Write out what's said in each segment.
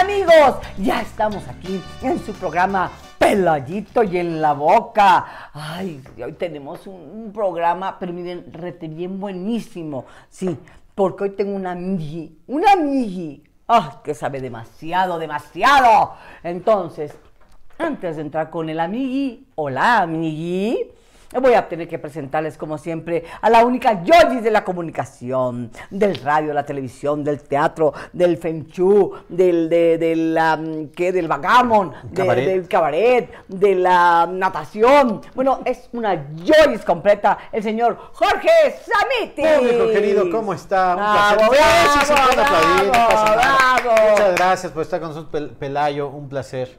amigos, ya estamos aquí en su programa Pelayito y en la boca. Ay, hoy tenemos un, programa, pero miren, rete bien buenísimo. Sí, porque hoy tengo un amigui. una amigui! ah, que sabe demasiado, demasiado. Entonces, antes de entrar con el amigui, hola amigui, Voy a tener que presentarles, como siempre, a la única Yoyis de la comunicación, del radio, la televisión, del teatro, del fenchú, del, de, la, ¿qué? del vagamon, del cabaret, de la natación. Bueno, es una Yoyis completa, el señor Jorge Samiti. Público querido, ¿cómo está? Un placer. Muchas gracias por estar con nosotros, Pelayo, un placer.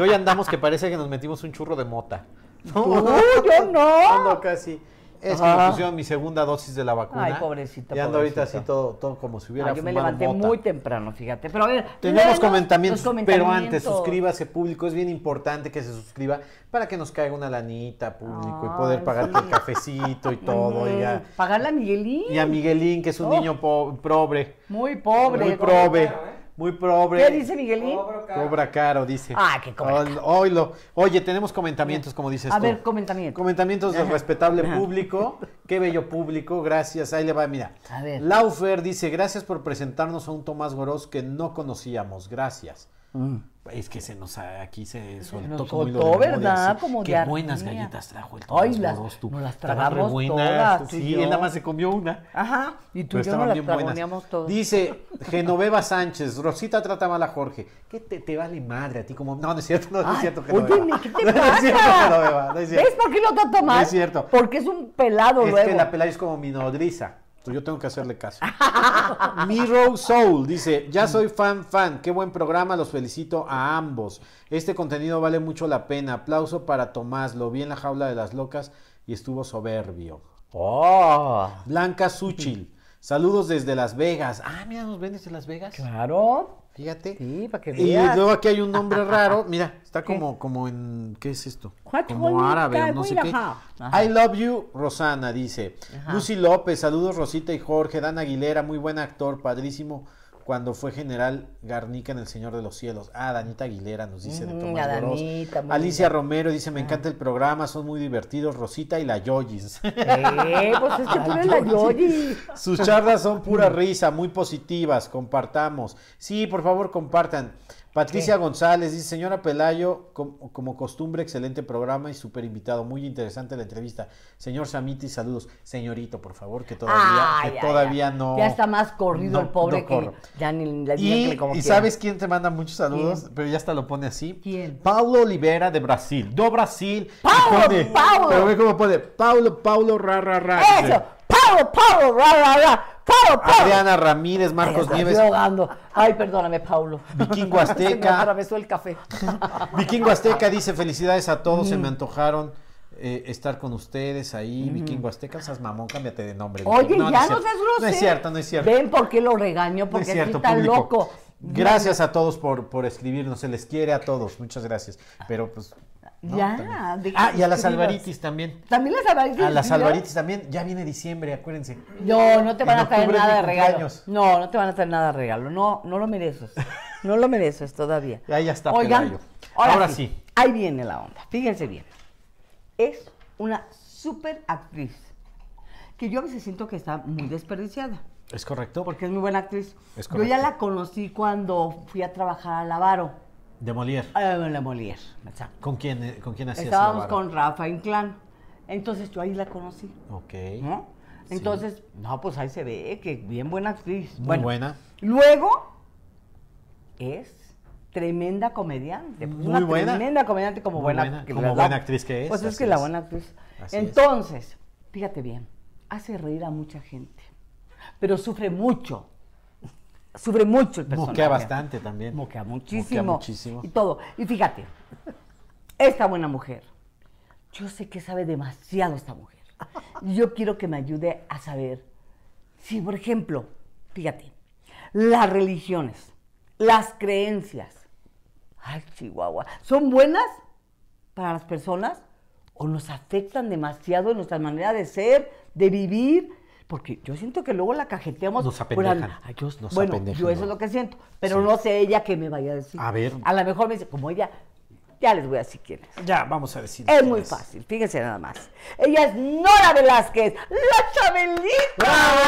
hoy andamos que parece que nos metimos un churro de mota. No, yo no. Ando casi. Es que me pusieron mi segunda dosis de la vacuna. Ay, pobrecito. Y ando ahorita así todo, como si hubiera Ay, Yo me levanté muy temprano, fíjate. Pero a ver, tenemos comentamientos, pero antes, suscríbase público. Es bien importante que se suscriba para que nos caiga una lanita público y poder pagarte el cafecito y todo. a, Pagarle a Miguelín. Y a Miguelín, que es un oh. niño pobre. Muy Muy pobre. Muy pobre. Muy pobre muy pobre. ¿Qué dice Miguelín? Cobra caro, Cobra caro dice. Ah, qué cobra. Oye, lo, oye, tenemos comentamientos, como dices A ver, comentamientos. Comentamientos del respetable público. Qué bello público, gracias. Ahí le va, mira. A ver. Laufer dice, gracias por presentarnos a un Tomás Gorós que no conocíamos. Gracias. Mm. Es que se nos aquí se soltó se ¿verdad? como qué buenas galletas trajo el Ay, las, tú. Nos las tragamos buenas, todas. sí, él nada más se comió una. Ajá, y tú y yo no las todas. Dice Genoveva Sánchez, Rosita trata mal a Jorge. ¿Qué te, vale madre a ti? Como, no, no es cierto, no, es cierto Genoveva. te pasa? No es cierto Genoveva, es cierto. ¿Ves por qué lo trato mal? No es cierto. Porque es un pelado luego. Es que la pelada es como mi nodriza yo tengo que hacerle caso. Miro Soul dice, ya soy fan fan, qué buen programa, los felicito a ambos. Este contenido vale mucho la pena. Aplauso para Tomás, lo vi en la jaula de las locas y estuvo soberbio. Oh. Blanca Suchil, saludos desde Las Vegas. Ah, mira, nos ven desde Las Vegas. Claro. Fíjate. Y luego aquí hay un nombre raro. Mira, está como, como en. ¿Qué es esto? Como árabe, no sé qué. I love you, Rosana, dice. Lucy López, saludos Rosita y Jorge. Dan Aguilera, muy buen actor, padrísimo cuando fue general Garnica en El Señor de los Cielos. Ah, Danita Aguilera nos dice de Tomás Alicia Romero dice, me ah. encanta el programa, son muy divertidos, Rosita y la Yoyis. Eh, pues es que la Sus charlas son pura risa, muy positivas, compartamos. Sí, por favor, compartan. Patricia González dice, señora Pelayo, como, costumbre, excelente programa y súper invitado, muy interesante la entrevista. Señor Samiti, saludos. Señorito, por favor, que todavía, no... Ya está más corrido el pobre que ya ni la Y, y ¿sabes quién te manda muchos saludos? Pero ya hasta lo pone así. ¿Quién? Paulo Olivera de Brasil, do Brasil. ¡Paulo, Paulo! Pero ve cómo pone, Paulo, Paulo, ra, ra, ra. ¡Eso! Paulo, Paulo, ra, ra, ra. Adriana Ramírez, Marcos Nieves. Ay, perdóname, Paulo. Vikingo Azteca. me el café. Vikingo Azteca dice: Felicidades a todos, se me mm. antojaron. Eh, estar con ustedes ahí, mm. Vikingo Azteca, esas mamón, cámbiate de nombre. Oye, ya no, seas No es cierto, no es cierto. Ven por qué lo regaño, porque es está loco. Gracias a todos por, por escribirnos, se les quiere a todos, muchas gracias. Pero pues ya. ah, y a las alvaritis también. También las alvaritis. A las alvaritis también. Ya viene diciembre, acuérdense. No, no te van a traer nada de regalo. No, no te van a traer nada de regalo. No, no lo mereces. No lo mereces todavía. Ahí ya está, Ahora, sí, Ahí viene la onda. Fíjense bien. Es una súper actriz. Que yo a veces siento que está muy desperdiciada. Es correcto. Porque es muy buena actriz. Yo ya la conocí cuando fui a trabajar a Lavaro de Molière. Ah, de Molière, exacto. ¿Con quién, eh, con quién hacías Estábamos con Rafa Inclán. Entonces yo ahí la conocí. Ok. ¿Eh? Entonces, no, pues ahí se ve que bien buena actriz. Muy buena. Luego es tremenda comediante. Pues, Muy una buena. Tremenda comediante como buena, Como buena actriz que es. Pues es que la buena actriz. Entonces, fíjate bien, hace reír a mucha gente, pero sufre mucho sobre mucho el personaje. Moquea bastante también. Moquea muchísimo. muchísimo. Y todo. Y fíjate, esta buena mujer, yo sé que sabe demasiado esta mujer. Yo quiero que me ayude a saber si, por ejemplo, fíjate, las religiones, las creencias, ay, Chihuahua, ¿son buenas para las personas o nos afectan demasiado en nuestra manera de ser, de vivir, porque yo siento que luego la cajeteamos. Nos apendejan. Por, a ellos nos bueno, yo eso es lo que siento, pero no sé ella qué me vaya a decir. A ver. A lo mejor me dice, como ella ya les voy a decir quién es. Ya, vamos a decir. Es muy fácil, fíjense nada más. Ella es Nora Velázquez, la Chabelita. ¡Bravo!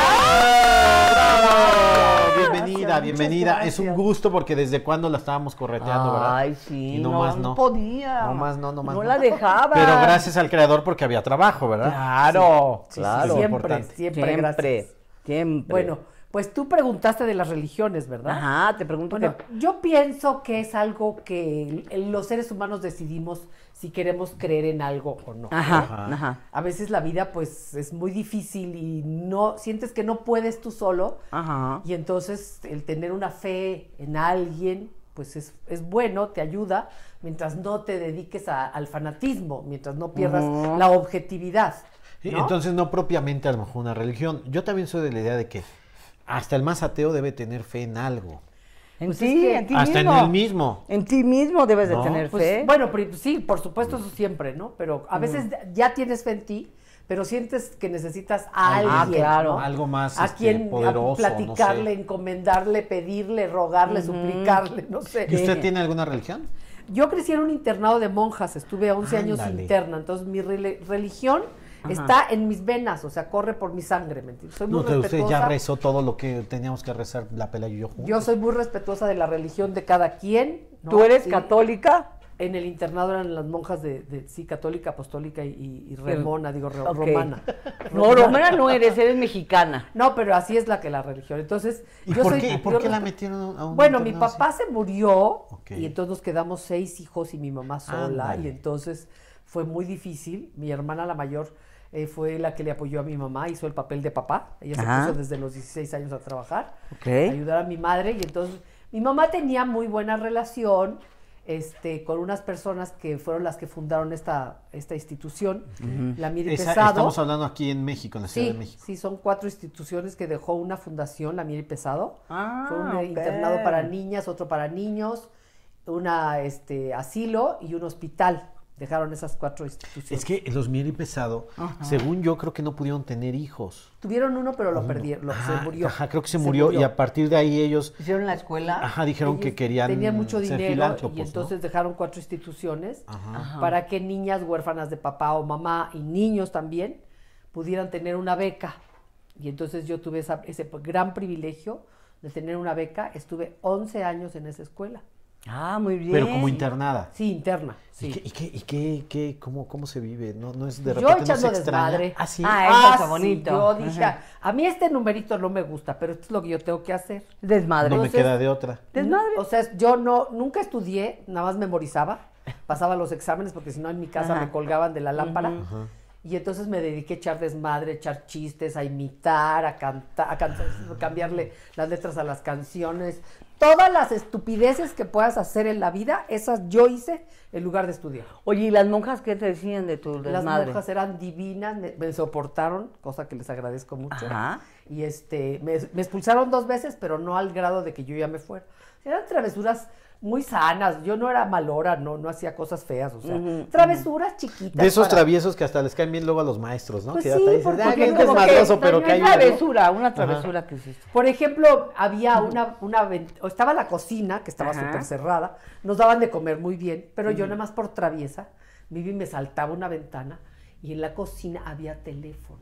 Bienvenida, bienvenida. Es un gusto porque desde cuando la estábamos correteando, ¿verdad? Ay, sí. no, más no. podía. No más no, no más no. la dejaba. Pero gracias al creador porque había trabajo, ¿verdad? Claro. claro. siempre, siempre, siempre, siempre. Bueno. Pues tú preguntaste de las religiones, ¿verdad? Ajá, te pregunto. yo pienso que es algo que los seres humanos decidimos si queremos creer en algo o no. Ajá, ajá. A veces la vida, pues, es muy difícil y no sientes que no puedes tú solo. Ajá. Y entonces el tener una fe en alguien, pues es, es bueno, te ayuda, mientras no te dediques al fanatismo, mientras no pierdas la objetividad. Entonces, no propiamente a lo mejor una religión. Yo también soy de la idea de que hasta el más ateo debe tener fe en algo. En pues en ti hasta en él mismo. En ti mismo debes de tener pues, fe. Bueno, pues, sí, por supuesto, eso siempre, ¿no? Pero a mm. veces ya tienes fe en ti, pero sientes que necesitas a alguien, ah, claro, algo más a este, quien platicarle, encomendarle, pedirle, rogarle, suplicarle, no sé. ¿Y usted tiene alguna religión? Yo crecí en un internado de monjas, estuve 11 años interna, entonces mi religión Está en mis venas, o sea, corre por mi sangre, ¿me no, Usted ya rezó todo lo que teníamos que rezar la pelea y yo juntos. Yo soy muy respetuosa de la religión de cada quien. ¿Tú eres católica? En el internado eran las monjas de, sí, católica, apostólica y, remona, digo, romana. No, romana no eres, eres mexicana. No, pero así es la que la religión. Entonces, ¿Y por qué, la metieron a un Bueno, mi papá se murió y entonces nos quedamos seis hijos y mi mamá sola. y entonces fue muy difícil. Mi hermana la mayor eh, fue la que le apoyó a mi mamá, hizo el papel de papá. Ella se puso desde los 16 años a trabajar, a ayudar a mi madre. Y entonces mi mamá tenía muy buena relación este, con unas personas que fueron las que fundaron esta, esta institución, la Miri y Pesado. Estamos hablando aquí en México, en la Ciudad de México. Sí, son cuatro instituciones que dejó una fundación, la Miri Pesado. Ah, fue un internado para niñas, otro para niños, una este, asilo y un hospital dejaron esas cuatro instituciones. Es que los miel y Pesado, según yo, creo que no pudieron tener hijos. Tuvieron uno, pero lo perdieron, se murió. Ajá, creo que se, murió, y a partir de ahí ellos... Hicieron la escuela. Ajá, dijeron que querían Tenían mucho dinero y entonces dejaron cuatro instituciones para que niñas huérfanas de papá o mamá y niños también pudieran tener una beca. Y entonces yo tuve ese gran privilegio de tener una beca. Estuve 11 años en esa escuela. Ah, muy bien. Pero como internada. Sí, interna. Sí. ¿Y, qué, y, qué, cómo, cómo se vive? ¿No, no es de repente yo echando desmadre. Ah, sí. Ah, ah está bonito. Yo dije, a mí este numerito no me gusta, pero esto es lo que yo tengo que hacer. Desmadre. No me queda de otra. Desmadre. O sea, yo no, nunca estudié, nada más memorizaba, pasaba los exámenes porque si no en mi casa me colgaban de la lámpara. Ajá. Y entonces me dediqué a echar desmadre, a echar chistes, a imitar, a cantar, a cambiarle las letras a las canciones. Todas las estupideces que puedas hacer en la vida, esas yo hice en lugar de estudiar. Oye, ¿y las monjas qué te decían de tu desmadre? Las monjas eran divinas, me, soportaron, cosa que les agradezco mucho. Y este, me, me expulsaron dos veces, pero no al grado de que yo ya me fuera. Eran travesuras muy sanas. Yo no era malora, no, no hacía cosas feas, o sea, travesuras chiquitas. De esos traviesos que hasta les caen bien luego a los maestros, ¿no? Pues que sí, hasta dicen, ah, es pero que hay una travesura, una travesura que hiciste. Por ejemplo, había una, una estaba la cocina, que estaba súper cerrada, nos daban de comer muy bien, pero yo nada más por traviesa, Vivi me saltaba una ventana y en la cocina había teléfono.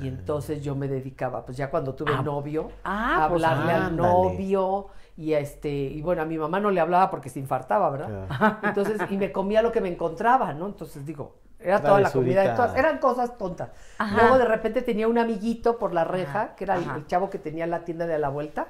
Y ah. entonces yo me dedicaba, pues ya cuando tuve ah, novio, a pues hablarle al novio y este y bueno a mi mamá no le hablaba porque se infartaba verdad entonces y me comía lo que me encontraba no entonces digo era toda la comida eran cosas tontas luego de repente tenía un amiguito por la reja que era el, chavo que tenía la tienda de a la vuelta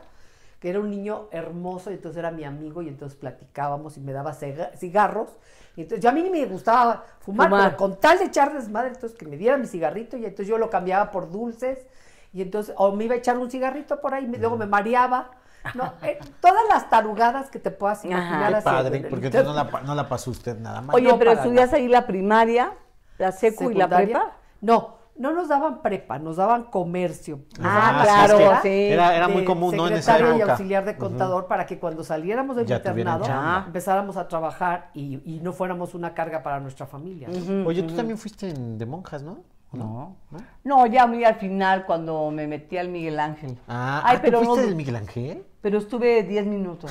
que era un niño hermoso y entonces era mi amigo y entonces platicábamos y me daba cigarros y entonces yo a mí ni me gustaba fumar, con tal de echar desmadre entonces que me diera mi cigarrito y entonces yo lo cambiaba por dulces y entonces o me iba a echar un cigarrito por ahí y luego me mareaba no, eh, todas las tarugadas que te puedas imaginar. Ajá, padre, porque no la, pasó usted nada más. Oye, pero estudias ahí la primaria, la secu y la prepa. No, no nos daban prepa, nos daban comercio. Ah, claro, sí. Era, muy común, ¿no? En y auxiliar de contador para que cuando saliéramos del internado ah. empezáramos a trabajar y, no fuéramos una carga para nuestra familia. Oye, tú también fuiste de monjas, ¿no? No. ¿No? ya muy al final cuando me metí al Miguel Ángel. Ah, del ah, Miguel Ángel? Pero estuve 10 minutos.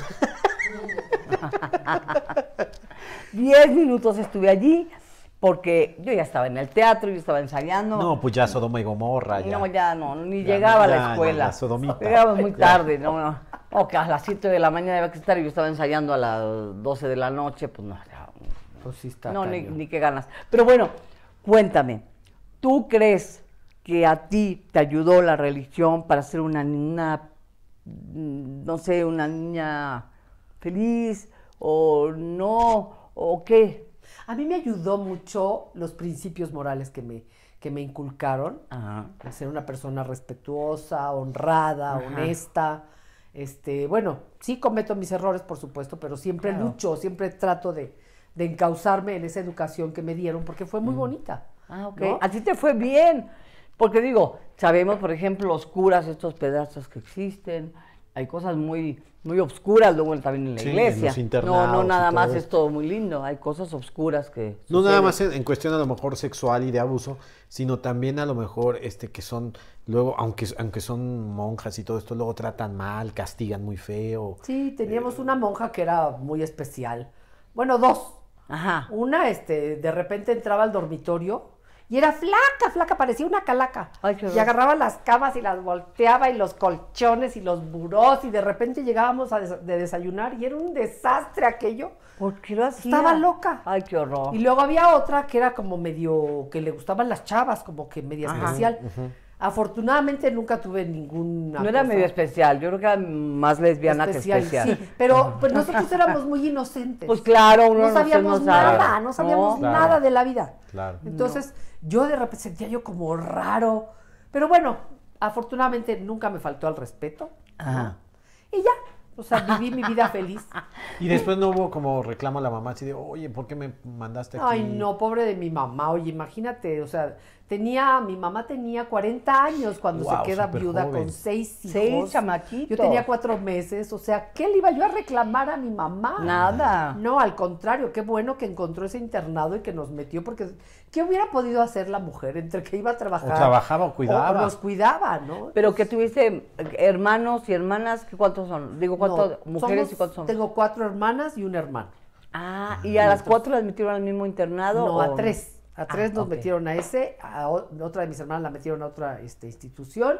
10 minutos estuve allí porque yo ya estaba en el teatro, yo estaba ensayando. No, pues ya Sodoma y Gomorra. No, ya no, ni llegaba a la escuela. Llegaba muy tarde, no, no. a las 7 de la mañana iba a estar y yo estaba ensayando a las 12 de la noche, pues no, pues no ni qué ganas. Pero bueno, cuéntame. ¿Tú crees que a ti te ayudó la religión para ser una niña, mm, no sé, una niña feliz o no, o qué? A mí me ayudó mucho los principios morales que me, que me inculcaron, a ser una persona respetuosa, honrada, honesta. Este, bueno, sí cometo mis errores, por supuesto, pero siempre lucho, siempre trato de, de, encauzarme en esa educación que me dieron, porque fue muy mm. bonita. Ah, ok. Así te fue bien. Porque digo, sabemos, por ejemplo, Oscuras estos pedazos que existen, hay cosas muy muy oscuras luego también en la iglesia. En los no, no nada más es todo muy lindo, hay cosas oscuras que No nada más en, cuestión a lo mejor sexual y de abuso, sino también a lo mejor este que son luego aunque aunque son monjas y todo esto luego tratan mal, castigan muy feo. Sí, eh, teníamos una eh, monja que era muy especial. Bueno, dos. Ajá. Una este de repente entraba al dormitorio y era flaca, flaca, parecía una calaca. y agarraba las camas y las volteaba y los colchones y los burós y de repente llegábamos a de desayunar y era un desastre aquello. Porque Estaba loca. Ay, qué horror. Y luego había otra que era como medio, que le gustaban las chavas, como que media especial. Afortunadamente nunca tuve ninguna. No era medio especial, yo creo que era más lesbiana que especial. Sí, pero, pues nosotros éramos muy inocentes. Pues claro, no sabíamos nada, no sabíamos nada de la vida. Claro. Entonces yo de repente sentía yo como raro, pero bueno, afortunadamente nunca me faltó al respeto. Ajá. Y ya, o sea, viví mi vida feliz. Y después no hubo como reclamo a la mamá así de, oye, ¿por qué me mandaste aquí? Ay, no, pobre de mi mamá, oye, imagínate, o sea, Tenía, mi mamá tenía 40 años cuando se queda viuda con seis hijos. Seis chamaquitos. Yo tenía cuatro meses, o sea, ¿qué le iba yo a reclamar a mi mamá? Nada. No, al contrario, qué bueno que encontró ese internado y que nos metió, porque ¿qué hubiera podido hacer la mujer entre que iba a trabajar? O trabajaba o cuidaba. nos cuidaba, ¿no? Pero que tuviste eh, hermanos y hermanas, ¿cuántos son? Digo, cuántos mujeres y cuántos son? Tengo cuatro hermanas y un hermano. Ah, ah ¿y a las cuatro las metieron al mismo internado? No, o... a tres. A ah, tres nos metieron a ese, a otra de mis hermanas la metieron a otra este, institución,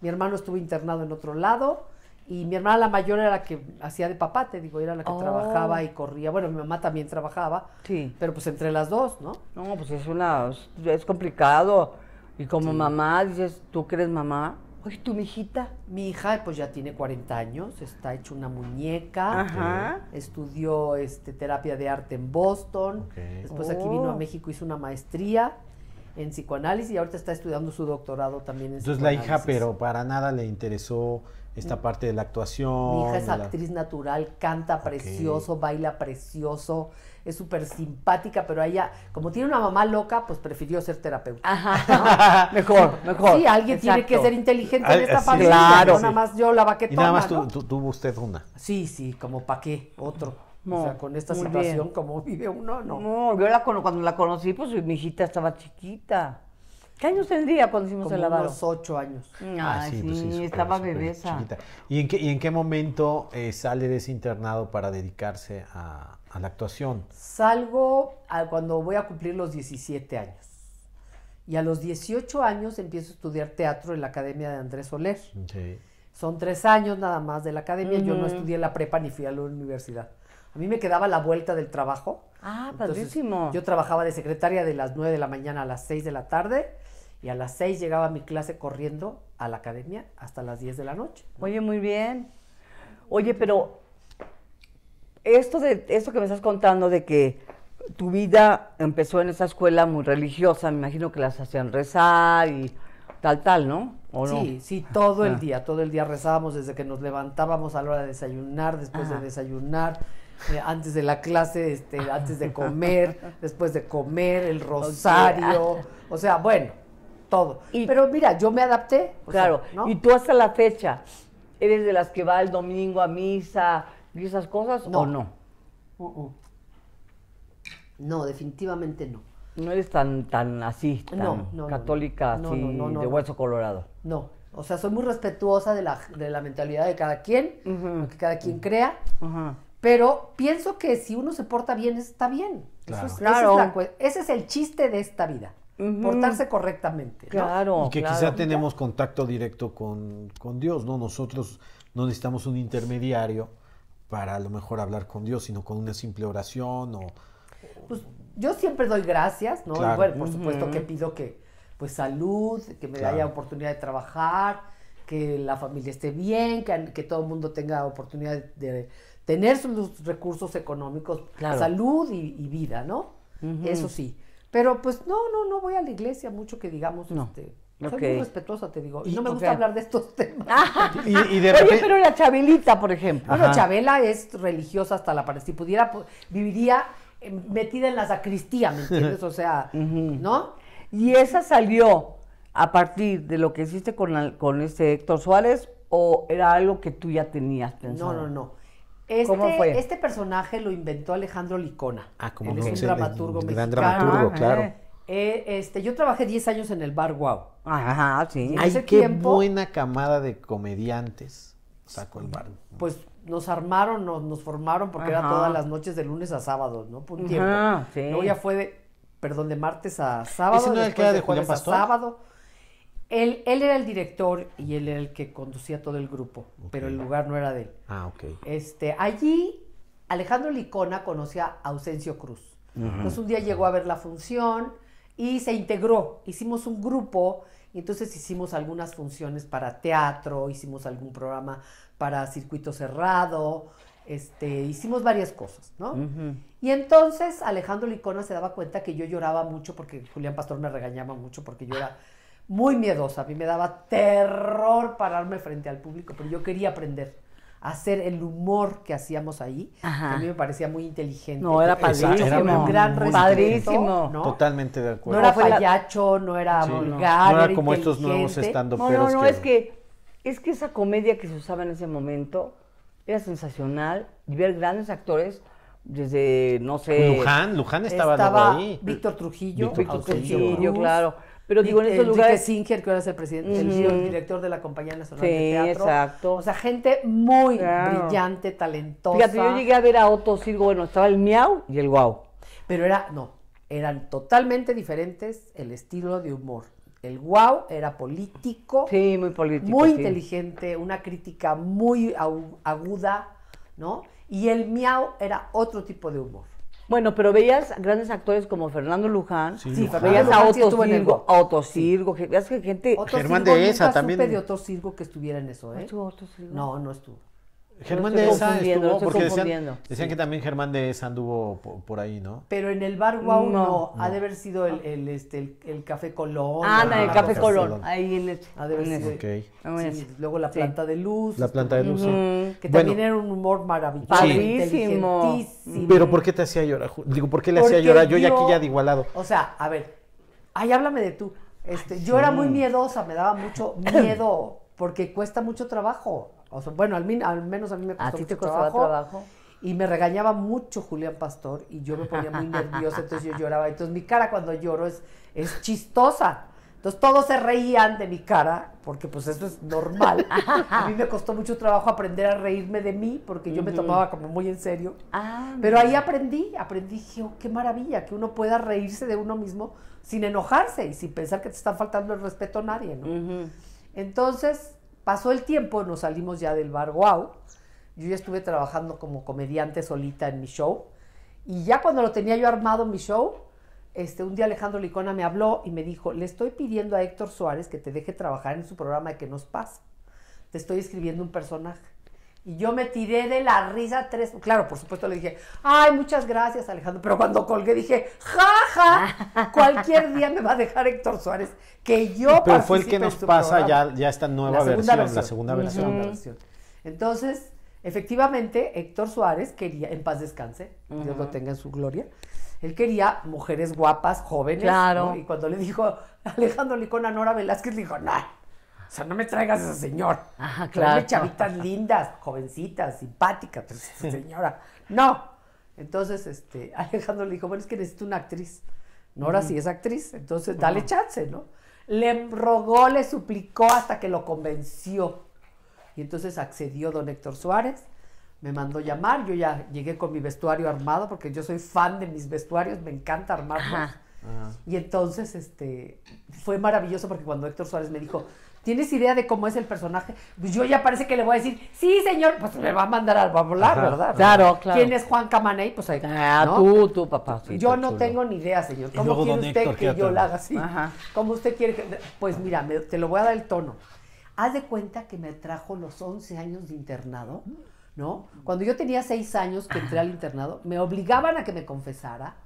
mi hermano estuvo internado en otro lado y mi hermana la mayor era la que hacía de papá, te digo, era la que oh. trabajaba y corría. Bueno, mi mamá también trabajaba, sí. pero pues entre las dos, ¿no? No, pues es una, es complicado. Y como mamá, dices, tú crees mamá, Oye, pues, ¿tu mijita? Mi hija, pues ya tiene 40 años, está hecha una muñeca. Eh, estudió este, terapia de arte en Boston. Después aquí vino a oh. México, hizo una maestría en psicoanálisis y ahorita está estudiando su doctorado también en psicoanálisis. Entonces la hija, pero para nada le interesó esta mm. parte de la actuación. Mi hija es actriz natural, canta precioso, baila precioso es súper simpática, pero ella, como tiene una mamá loca, pues prefirió ser terapeuta. Ajá. mejor, mejor. Sí, alguien tiene que ser inteligente en esta sí, Claro. Nada más yo la vaquetona. Y nada más tuvo usted una. Sí, sí, como pa' qué, otro. o sea, con esta situación, como vive uno, no. No, yo la, cuando la conocí, pues mi hijita estaba chiquita. ¿Qué años tendría cuando hicimos el lavado? Unos ocho años. Mm, ah, ay, ah, sí, pues estaba bebesa. ¿Y en, qué, ¿Y en qué momento eh, sale de ese internado para dedicarse a, a la actuación? Salgo cuando voy a cumplir los 17 años. Y a los 18 años empiezo a estudiar teatro en la Academia de Andrés Soler. Sí. Son tres años nada más de la academia. Yo no estudié la prepa ni fui a la universidad. A mí me quedaba la vuelta del trabajo. Ah, padrísimo. Yo trabajaba de secretaria de las 9 de la mañana a las 6 de la tarde y a las 6 llegaba mi clase corriendo a la academia hasta las 10 de la noche. Oye, muy bien. Oye, pero esto, de, esto que me estás contando de que tu vida empezó en esa escuela muy religiosa, me imagino que las hacían rezar y tal, tal, ¿no? sí, sí, todo el ah. día, todo el día rezábamos desde que nos levantábamos a la hora de desayunar, después de desayunar, eh, antes de la clase, este, antes de comer, después de comer, el rosario, o sea, bueno, todo. Pero mira, yo me adapté. Claro, y tú hasta la fecha eres de las que va el domingo a misa, y esas cosas o no? Uh-uh. No, definitivamente no. No eres tan, tan así, tan católica, así, de hueso colorado. No, o sea, soy muy respetuosa de la, mentalidad de cada quien, que cada quien crea, pero pienso que si uno se porta bien, está bien. ese es el chiste de esta vida. portarse correctamente. Claro. Y que quizá tenemos contacto directo con, con, Dios, ¿no? Nosotros no necesitamos un intermediario para a lo mejor hablar con Dios, sino con una simple oración o... Pues yo siempre doy gracias, ¿no? por supuesto que pido que, pues salud, que me haya oportunidad de trabajar, que la familia esté bien, que, que todo el mundo tenga oportunidad de, tener sus recursos económicos, salud y, vida, ¿no? Eso sí. Pero pues no, no, no voy a la iglesia mucho que digamos, este, soy muy respetuosa, te digo. Y no me gusta hablar de estos temas. Oye, pero la Chabelita, por ejemplo. Bueno, Chabela es religiosa hasta la pared. Si pudiera, pues, viviría eh, metida en la sacristía, ¿me entiendes? O sea, ¿no? Y esa salió a partir de lo que hiciste con, con este Héctor Suárez o era algo que tú ya tenías pensado? No, no, no. Este, Este personaje lo inventó Alejandro Licona. Ah, como es un dramaturgo Gran dramaturgo, ah, claro. Eh. Eh, este, yo trabajé 10 años en el bar Wow. Ajá, sí. Ay, qué buena camada de comediantes sacó el bar. Pues nos armaron, nos, formaron, porque era todas las noches de lunes a sábado, ¿no? Por un tiempo. ya fue de, perdón, de martes a sábado. ¿Ese no el que de, de A sábado. Él, era el director y él era el que conducía todo el grupo, pero el lugar no era de él. Ah, ok. Este, allí Alejandro Licona conocía a Ausencio Cruz. Entonces un día llegó a ver la función y se integró. Hicimos un grupo y entonces hicimos algunas funciones para teatro, hicimos algún programa para circuito cerrado, este, hicimos varias cosas, ¿no? Y entonces Alejandro Licona se daba cuenta que yo lloraba mucho porque Julián Pastor me regañaba mucho porque yo era muy miedosa, a mí me daba terror pararme frente al público, pero yo quería aprender hacer el humor que hacíamos ahí, que a mí me parecía muy inteligente. No, era padrísimo. Era un gran respeto. padrísimo. Totalmente de acuerdo. No era payacho, no era vulgar. No, era, como estos nuevos estando No, no, no, es que es que esa comedia que se usaba en ese momento era sensacional y ver grandes actores desde, no sé. Luján, Luján estaba, estaba ahí. Víctor Trujillo. Víctor Trujillo claro. Pero digo, en esos eh, lugares. Singer, que ahora es el presidente, el, director de la Compañía Nacional de Teatro. exacto. O sea, gente muy brillante, talentosa. Fíjate, yo llegué a ver a otros Sirgo, bueno, estaba el miau y el guau. Pero era, no, eran totalmente diferentes el estilo de humor. El guau era político. Sí, muy político. Muy inteligente, una crítica muy aguda, ¿no? Y el miau era otro tipo de humor. Bueno, pero veías grandes actores como Fernando Luján, sí, Luján. veías a Otto Otto Cirgo, que gente... Otto Germán Cirgo, de esa también. de Otto Cirgo que estuviera en eso, ¿eh? no, no estuvo. Germán de Esa estuvo, porque decían, que también Germán de Esa anduvo por, ahí, ¿no? Pero en el bar Guau no, ha de haber sido el, este, el, Café Colón. Ah, no, el ah, Café Colón. ahí en el... Ha de ah, luego la planta de luz. La planta de luz, Que también era un humor maravilloso. Padrísimo. Pero ¿por qué te hacía llorar? Digo, ¿por qué le hacía llorar? Yo, ya aquí ya de igualado. O sea, a ver, ay, háblame de tú. Este, yo era muy miedosa, me daba mucho miedo, porque cuesta mucho trabajo bueno, al, menos a mí me costó trabajo, Y me regañaba mucho Julián Pastor y yo me ponía muy nerviosa, entonces yo lloraba. Entonces mi cara cuando lloro es, es chistosa. Entonces todos se reían de mi cara, porque pues eso es normal. a mí me costó mucho trabajo aprender a reírme de mí, porque yo me tomaba como muy en serio. Ah, Pero ahí aprendí, aprendí, dije, oh, qué maravilla, que uno pueda reírse de uno mismo sin enojarse y sin pensar que te están faltando el respeto a nadie, ¿no? Entonces, Pasó el tiempo, nos salimos ya del bar wow. Yo ya estuve trabajando como comediante solita en mi show. Y ya cuando lo tenía yo armado mi show, este, un día Alejandro Licona me habló y me dijo, le estoy pidiendo a Héctor Suárez que te deje trabajar en su programa de Que nos pasa. Te estoy escribiendo un personaje. Y yo me tiré de la risa tres. Claro, por supuesto le dije, ay, muchas gracias, Alejandro. Pero cuando colgué dije, jaja, ja, cualquier día me va a dejar Héctor Suárez, que yo Pero fue el que nos pasa ya, esta nueva la versión, la segunda versión. Entonces, efectivamente, Héctor Suárez quería, en paz descanse, Dios lo tenga en su gloria. Él quería mujeres guapas, jóvenes. Claro. Y cuando le dijo Alejandro Licona Nora Velázquez, le dijo, no, o sea, no me traigas a ese señor. Ajá, claro. chavitas lindas, jovencitas, simpáticas, pero señora. No. Entonces, este, Alejandro le dijo, bueno, es que necesito una actriz. Nora sí es actriz, entonces dale chance, ¿no? Le rogó, le suplicó hasta que lo convenció. Y entonces accedió don Héctor Suárez, me mandó llamar, yo ya llegué con mi vestuario armado, porque yo soy fan de mis vestuarios, me encanta armarlos. Y entonces, este, fue maravilloso porque cuando Héctor Suárez me dijo, ¿Tienes idea de cómo es el personaje? Pues yo ya parece que le voy a decir, sí, señor, pues me va a mandar al hablar, ¿verdad? Claro, claro. ¿Quién es Juan Camaney? Pues ahí. Ah, tú, tú, papá. Yo no tengo ni idea, señor. ¿Cómo quiere usted que yo la haga así? Ajá. ¿Cómo usted quiere Pues mira, te lo voy a dar el tono. Haz de cuenta que me trajo los 11 años de internado, ¿no? Cuando yo tenía 6 años que entré al internado, me obligaban a que me confesara.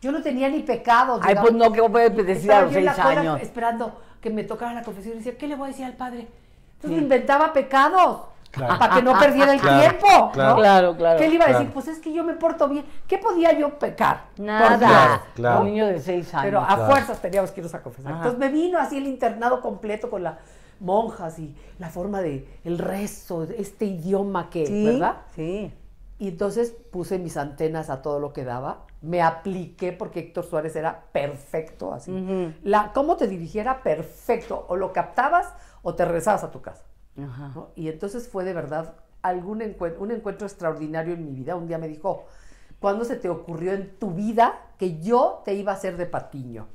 Yo no tenía ni pecado. Ay, pues no, ¿qué puedes decir a los 6 años? Esperando que me tocaba la confesión y decía, ¿qué le voy a decir al padre? Entonces inventaba pecados. Para que no perdiera el tiempo. Claro, claro, ¿Qué le iba a decir? Pues es que yo me porto bien. ¿Qué podía yo pecar? Nada. Un niño de seis años. Pero a fuerzas teníamos que irnos a confesar. Entonces me vino así el internado completo con las monjas y la forma de el rezo, este idioma que, ¿Sí? ¿verdad? Sí. Y entonces puse mis antenas a todo lo que daba me apliqué porque Héctor Suárez era perfecto así. la, cómo te dirigiera perfecto, o lo captabas o te rezabas a tu casa. Y entonces fue de verdad algún encuentro, un encuentro extraordinario en mi vida. Un día me dijo, ¿cuándo se te ocurrió en tu vida que yo te iba a hacer de patiño?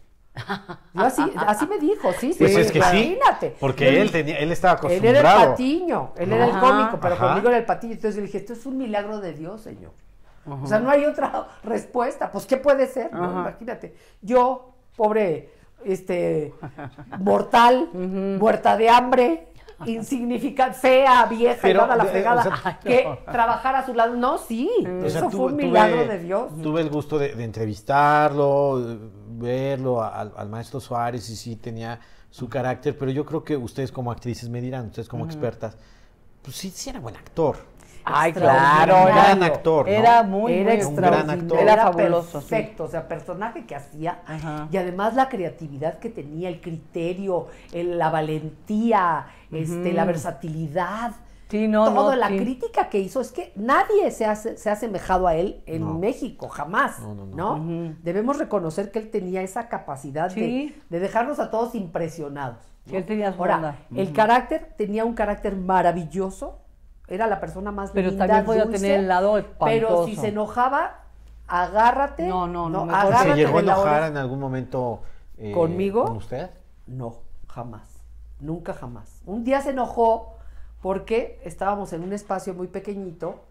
así, así me dijo, sí, pues sí, pues es imagínate. porque él, tenía, él estaba acostumbrado. Él era el patiño, él era el cómico, pero conmigo era el patiño. Entonces le dije, esto es un milagro de Dios, señor. O sea, no hay otra respuesta. Pues, ¿qué puede ser? Imagínate. Yo, pobre, este, mortal, muerta de hambre, insignificante, fea, vieja, y toda la fregada, que trabajar a su lado. No, sí, eh. eso fue un milagro de Dios. Tuve el gusto de, entrevistarlo, verlo al, maestro Suárez y sí tenía su carácter, pero yo creo que ustedes como actrices me dirán, ustedes como expertas, pues sí, sí era buen actor. Ay, claro, era gran actor. Era muy, era un gran actor. Era, fabuloso. Perfecto, o sea, personaje que hacía. Y además la creatividad que tenía, el criterio, la valentía, este, la versatilidad. Sí, Toda la crítica que hizo es que nadie se, hace, se ha asemejado a él en México, jamás. No, Debemos reconocer que él tenía esa capacidad de, de, dejarnos a todos impresionados. Él tenía Ahora, el carácter tenía un carácter maravilloso, era la persona más pero también podía tener el lado Pero si se enojaba, agárrate. No, no, no. ¿Se llegó a enojar en algún momento eh, conmigo? ¿Con usted? No, jamás. Nunca jamás. Un día se enojó porque estábamos en un espacio muy pequeñito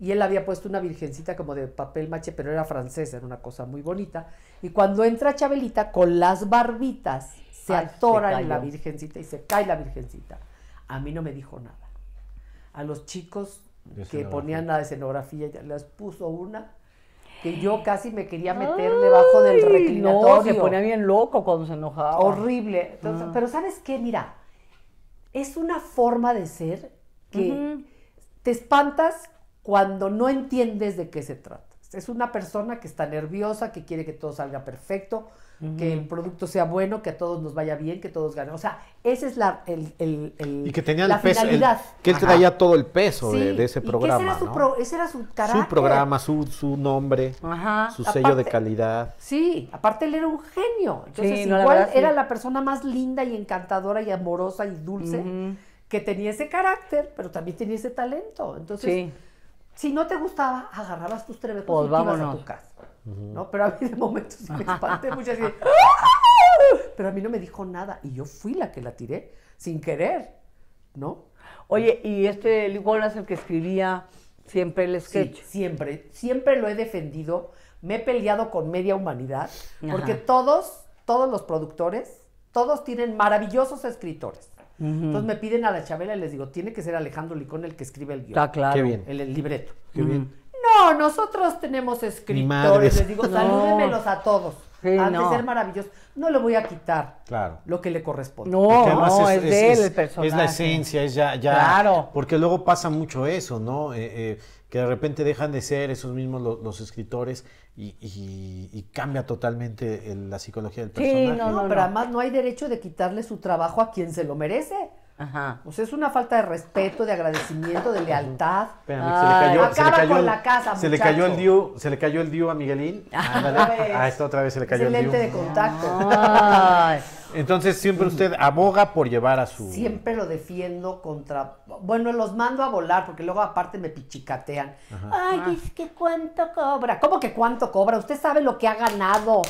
y él había puesto una virgencita como de papel mache, pero era francesa, era una cosa muy bonita. Y cuando entra Chabelita con las barbitas, se atora en la virgencita y se cae la virgencita. A mí no me dijo nada a los chicos que ponían la escenografía, ya les puso una que yo casi me quería meter debajo del reclinatorio. No, se ponía bien loco cuando se enojaba. Horrible. Ah. Pero ¿sabes qué? Mira, es una forma de ser que te espantas cuando no entiendes de qué se trata es una persona que está nerviosa, que quiere que todo salga perfecto, que el producto sea bueno, que a todos nos vaya bien, que todos ganen. O sea, esa es la el, el, el y que tenía la el finalidad. que él traía todo el peso de, ese programa. Ese era, ¿no? ese era, su carácter. Su programa, su, su nombre, su sello de calidad. Sí, aparte él era un genio. Entonces, igual era la persona más linda y encantadora y amorosa y dulce. que tenía ese carácter, pero también tenía ese talento. Entonces, si no te gustaba, agarrabas tus tres pues a tu casa. ¿no? Pero a mí de momento me espanté mucho así. Pero a mí no me dijo nada y yo fui la que la tiré sin querer, ¿no? Oye, y este igual es el que escribía siempre el sketch. siempre, siempre lo he defendido. Me he peleado con media humanidad porque todos, todos los productores, todos tienen maravillosos escritores. Entonces me piden a la Chabela y les digo, tiene que ser Alejandro Licón el que escribe el guión. Ah, el, libreto. No, nosotros tenemos escritores. Les digo, salúdenmelos a todos. antes de ser maravilloso, no le voy a quitar claro. lo que le corresponde. No, no es, de él el Es la esencia, es ya, ya. Claro. Porque luego pasa mucho eso, ¿no? Eh, eh, que de repente dejan de ser esos mismos los escritores y, cambia totalmente la psicología del personaje. no hay derecho de quitarle su trabajo a quien se lo merece. Ajá. O sea, es una falta de respeto, de agradecimiento, de lealtad. se le cayó, el diu, se le cayó el diu a Miguelín. Ándale. Ah, esta otra vez se le cayó el, excelente de contacto. Entonces, siempre usted aboga por llevar a su... Siempre lo defiendo contra... Bueno, los mando a volar porque luego aparte me pichicatean. Ay, ah. dice que cuánto cobra. ¿Cómo que cuánto cobra? Usted sabe lo que ha ganado.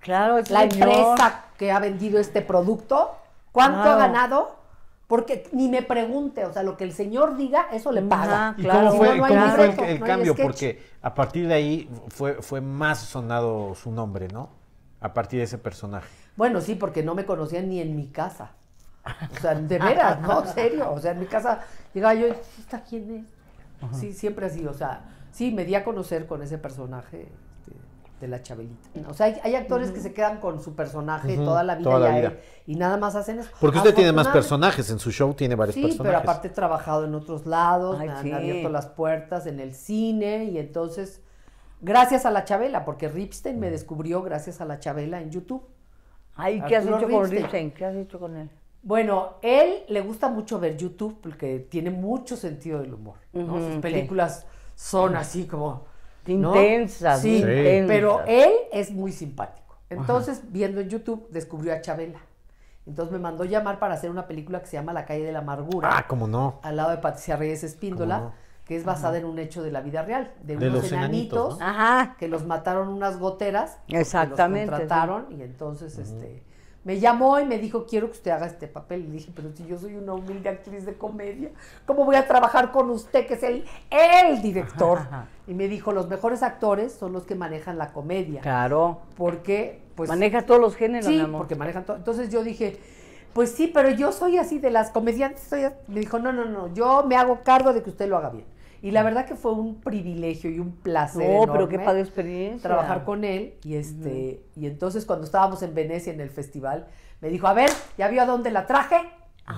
Claro, La empresa que ha vendido este producto. ¿Cuánto ha ganado? porque ni me pregunte, o sea, lo que el señor diga, eso le paga. claro. cómo fue, el, cambio? Porque a partir de ahí fue, fue más sonado su nombre, ¿no? A partir de ese personaje. Bueno, sí, porque no me conocían ni en mi casa. O sea, de veras, ¿no? Serio. O sea, en mi casa llegaba yo, y ¿esta quién es? Sí, siempre así, o sea, sí, me di a conocer con ese personaje de la Chabelita. O sea, hay, actores que se quedan con su personaje toda la vida, y, nada más hacen eso. Porque usted tiene más personajes, en su show tiene varios personajes. pero aparte he trabajado en otros lados, han abierto las puertas en el cine y entonces, gracias a la Chabela, porque Ripstein me descubrió gracias a la Chabela en YouTube. Ay, ¿qué has hecho con Ripstein? ¿Qué has con él? Bueno, él le gusta mucho ver YouTube porque tiene mucho sentido del humor, Sus películas son así como intensa, sí, Pero él es muy simpático. Entonces, viendo en YouTube, descubrió a Chabela. Entonces me mandó llamar para hacer una película que se llama La calle de la amargura. Ah, cómo no. Al lado de Patricia Reyes Espíndola, que es basada en un hecho de la vida real, de, unos enanitos, que los mataron unas goteras, Exactamente, los y entonces este me llamó y me dijo, quiero que usted haga este papel. Y dije, pero si yo soy una humilde actriz de comedia, ¿cómo voy a trabajar con usted, que es el, el director? Y me dijo, los mejores actores son los que manejan la comedia. Claro. Porque, pues... Maneja todos los géneros, sí, porque manejan todo. Entonces yo dije, pues sí, pero yo soy así de las comediantes. Me dijo, no, no, no, yo me hago cargo de que usted lo haga bien. Y la verdad que fue un privilegio y un placer. No, pero qué padre experiencia. Trabajar con él. Y, este, y entonces cuando estábamos en Venecia en el festival, me dijo, a ver, ¿ya vio a dónde la traje?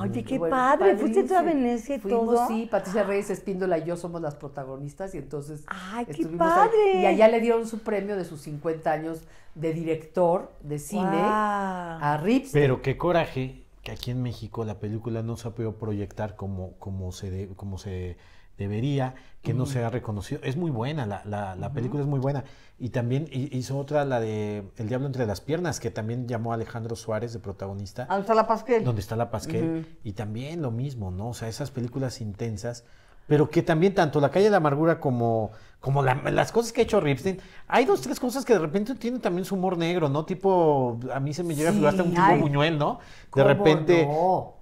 Oye, qué padre, fuiste tú a Venecia y Fuimos, Sí, Patricia Reyes Espíndola y yo somos las protagonistas y entonces Ay, qué padre. y allá le dieron su premio de sus 50 años de director de cine a Rip Pero qué coraje que aquí en México la película no se ha podido proyectar como, como se como se debería, que no sea reconocido. Es muy buena, la, la, película es muy buena. Y también hizo otra, la de El Diablo entre las Piernas, que también llamó Alejandro Suárez de protagonista. Ah, está la Pasquel? Donde está la Pasquel. Y también lo mismo, ¿no? O sea, esas películas intensas pero que también tanto La Calle de la Amargura como, como las cosas que ha hecho Ripstein, hay dos, tres cosas que de repente tienen también su humor negro, ¿no? Tipo, a mí se me llega a hasta un tipo Buñuel, ¿no? De repente,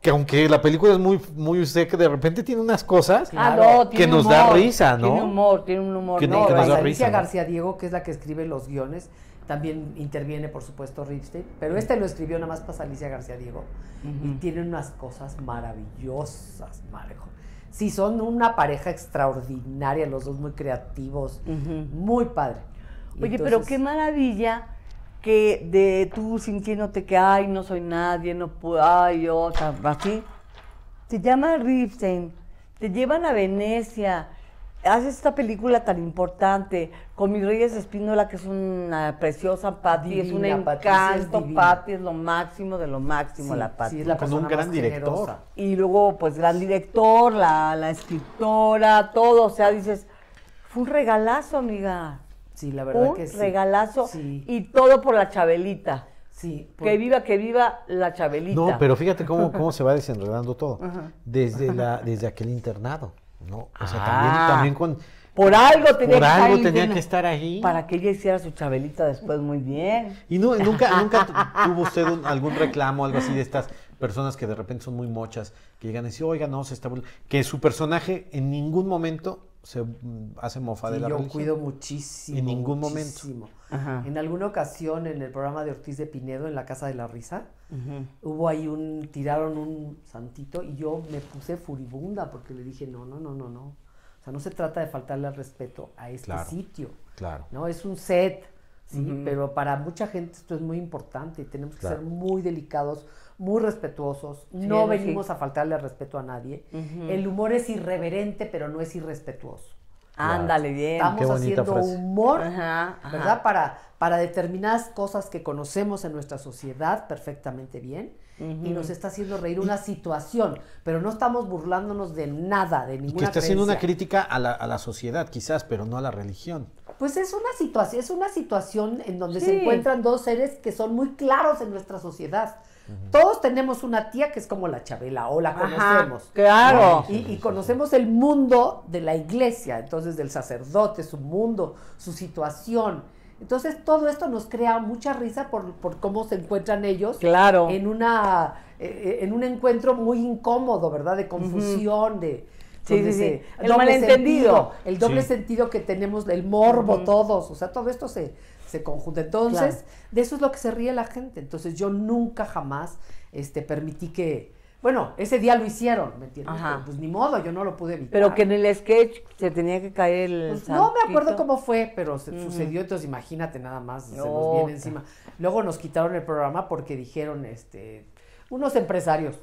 que aunque la película es muy, muy seca, de repente tiene unas cosas ah, que nos da risa, ¿no? Tiene humor, tiene un humor. Que, García Diego, que es la que escribe los guiones, también interviene, por supuesto, Ripstein, pero este lo escribió nada más para Alicia García Diego. Y tiene unas cosas maravillosas, Marejo. Sí, son una pareja extraordinaria, los dos muy creativos, muy padre. Oye, pero qué maravilla que de tú sintiéndote que, ay, no soy nadie, no puedo, ay, yo, así. Te llama Ripstein, te llevan a Venecia, hace esta película tan importante con mis Reyes Espínola, que es una preciosa Patti, es un encanto, Patti es, lo máximo de lo máximo la Patti. Sí, es la con un gran director. Y luego, pues, gran director, la, escritora, todo, o sea, dices, fue un regalazo, amiga. Sí, la verdad que sí. regalazo y todo por la Chabelita. Sí, Que viva, que viva la Chabelita. No, pero fíjate cómo, cómo se va desenredando todo. Desde, la, desde aquel internado. No, o sea, también, ah. también con, Por algo tenía, que, estar ahí. Para que ella hiciera su chabelita después muy bien. Y no, nunca, nunca tuvo usted algún reclamo, algo así de estas personas que de repente son muy mochas, que llegan y dicen, oiga, no, se está... Que su personaje en ningún momento se mm, hace mofa de la yo cuido muchísimo. En ningún momento. En alguna ocasión, en el programa de Ortiz de Pinedo, en la Casa de la Risa, hubo ahí un, tiraron un santito y yo me puse furibunda porque le dije, no, no, no, no, no. O sea, no se trata de faltarle al respeto a este sitio. Claro. No, es un set, sí, pero para mucha gente esto es muy importante y tenemos que ser muy delicados muy respetuosos, no venimos a faltarle respeto a nadie. El humor es irreverente, pero no es irrespetuoso. Ándale, bien. Estamos haciendo humor, ¿verdad? Para, para determinadas cosas que conocemos en nuestra sociedad perfectamente bien. Y nos está haciendo reír una situación, pero no estamos burlándonos de nada, de ninguna. Y que está haciendo una crítica a la, sociedad, quizás, pero no a la religión. Pues es una situación, es una situación en donde se encuentran dos seres que son muy claros en nuestra sociedad todos tenemos una tía que es como la Chabela o la conocemos. claro. Y, conocemos el mundo de la iglesia, entonces del sacerdote, su mundo, su situación. Entonces todo esto nos crea mucha risa por, cómo se encuentran ellos claro. en, una, eh, eh, en un encuentro muy incómodo, ¿verdad? De confusión, de... Sí, doble malentendido. Sentido, el doble sentido que tenemos, el morbo, todos. O sea, todo esto se, se Entonces, de eso es lo que se ríe la gente. Entonces, yo nunca jamás este, permití que. Bueno, ese día lo hicieron, ¿me entiendes? pues ni modo, yo no lo pude evitar. Pero que en el sketch se tenía que caer el. Pues, no me acuerdo cómo fue, pero sucedió, entonces imagínate nada más, se nos viene encima. Luego nos quitaron el programa porque dijeron, este, unos empresarios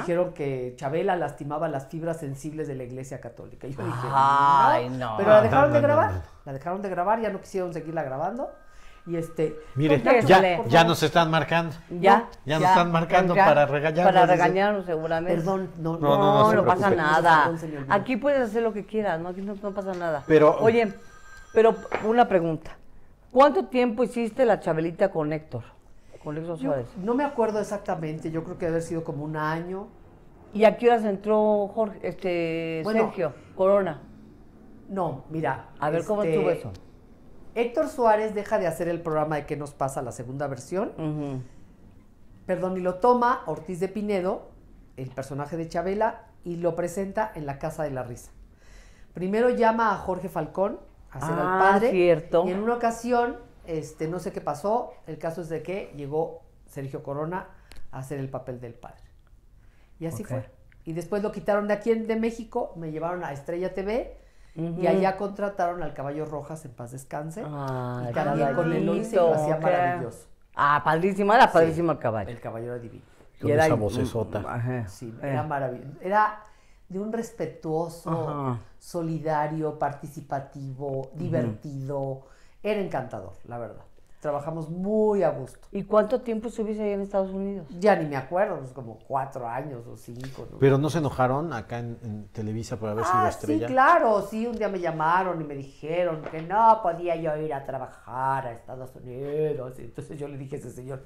dijeron que Chabela lastimaba las fibras sensibles de la Iglesia Católica. Yo dije, Pero la dejaron de grabar, la dejaron de grabar, ya no quisieron seguirla grabando. Y este, ya, ya, nos están marcando. Ya, ya, nos están marcando para regañarnos. Para regañarnos, seguramente. Perdón, no, no, no, no, pasa nada. Aquí puedes hacer lo que quieras, no, Aquí no, pasa nada. Oye, pero una pregunta. ¿Cuánto tiempo hiciste la chabelita con Héctor? Con Héctor Suárez. no me acuerdo exactamente, yo creo que debe haber sido como un año. ¿Y a qué horas entró Jorge, este, Sergio Corona? No, mira. A ver cómo este, estuvo eso. Héctor Suárez deja de hacer el programa de qué nos pasa la segunda versión. Perdón, y lo toma Ortiz de Pinedo, el personaje de Chabela, y lo presenta en la Casa de la Risa. Primero llama a Jorge Falcón a ser el ah, padre. Cierto. Y en una ocasión, este, no sé qué pasó, el caso es de que llegó Sergio Corona a hacer el papel del padre. Y así fue. Y después lo quitaron de aquí de México, me llevaron a Estrella TV y allá contrataron al caballo Rojas en paz descanse. Ah, y también con el once lo hacía maravilloso. Ah, padrísimo, era padrísimo el caballo. El caballo era divino. y era esa vocesota. Mm, ajá. Sí, eh. era maravilloso. Era de un respetuoso, solidario, participativo, divertido. Era encantador, la verdad trabajamos muy a gusto. ¿Y cuánto tiempo estuviste ahí en Estados Unidos? Ya ni me acuerdo, pues, como cuatro años o cinco. Pero no se enojaron acá en, Televisa por haber sido ah, estrella. Sí, claro, sí, un día me llamaron y me dijeron que no podía yo ir a trabajar a Estados Unidos. Entonces yo le dije a ese señor,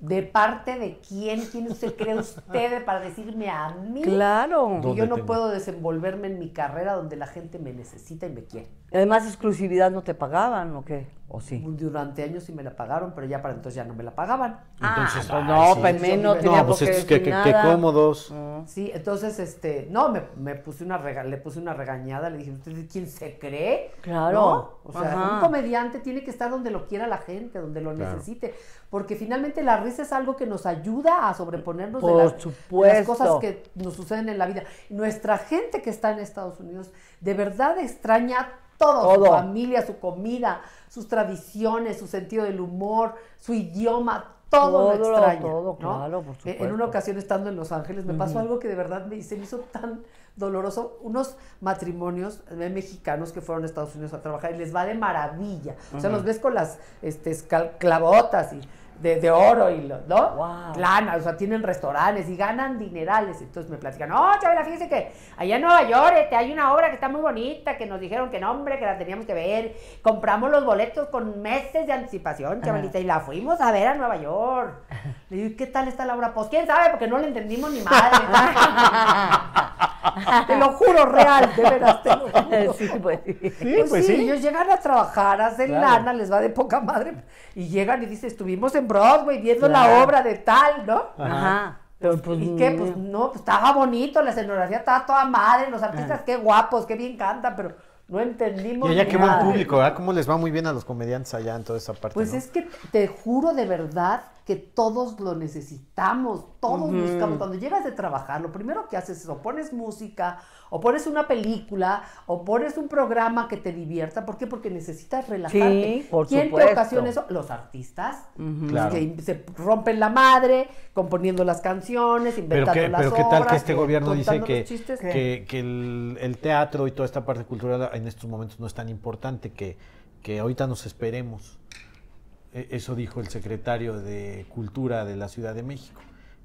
¿De parte de quién? ¿Quién usted cree usted para decirme a mí? Claro. Que yo no puedo desenvolverme en mi carrera donde la gente me necesita y me quiere. Además, exclusividad no te pagaban o qué? Durante años sí me la pagaron, pero ya para entonces ya no me la pagaban. Entonces, no, pues menos, que, cómodos. Mm. Sí, entonces, este, no, me, puse una rega, le puse una regañada, le dije, quién se cree? Claro. O sea, un comediante tiene que estar donde lo quiera la gente, donde lo necesite, porque finalmente la risa es algo que nos ayuda a sobreponernos de, las, cosas que nos suceden en la vida. Nuestra gente que está en Estados Unidos, de verdad extraña todo, todo. su familia, su comida, sus tradiciones, su sentido del humor, su idioma, todo, lo extraña. Todo, claro, por supuesto. Eh, en una ocasión estando en Los Ángeles me pasó algo que de verdad me, se me hizo tan doloroso. Unos matrimonios eh, mexicanos que fueron a Estados Unidos a trabajar y les va de maravilla. O sea, los ves con las este, clavotas y de, oro y lo, ¿no? Lana, o sea, tienen restaurantes y ganan dinerales. Entonces me platican, no, Chabela, fíjese que allá en Nueva York este, hay una obra que está muy bonita, que nos dijeron que no, hombre, que la teníamos que ver. Compramos los boletos con meses de anticipación, Chabelita, y la fuimos a ver a Nueva York. Le digo, ¿qué tal está la obra? Pues quién sabe, porque no la entendimos ni madre. te lo juro, real, de veras, te lo juro. Sí, pues, pues, pues sí. Ellos llegan a trabajar, hacen lana, les va de poca madre, y llegan y dicen, estuvimos en Broadway viendo la obra de tal, ¿no? Ajá. Pues, pues, ¿Y que Pues no, pues, estaba bonito, la escenografía estaba toda madre, los artistas qué guapos, qué bien cantan, pero no entendimos. Y allá qué buen público, ¿verdad? ¿Cómo les va muy bien a los comediantes allá en toda esa parte? Pues es que te juro de verdad que todos lo necesitamos, todos buscamos. Cuando llegas de trabajar, lo primero que haces es o pones música, o pones una película, o pones un programa que te divierta. ¿Por qué? Porque necesitas relajarte. Sí, por ¿Quién te ocasiona eso? Los artistas, que se rompen la madre componiendo las canciones, inventando pero qué, Pero qué tal que este gobierno dice que, que, el, teatro y toda esta parte cultural en estos momentos no es tan importante, que que ahorita nos esperemos. E, eso dijo el secretario de Cultura de la Ciudad de México,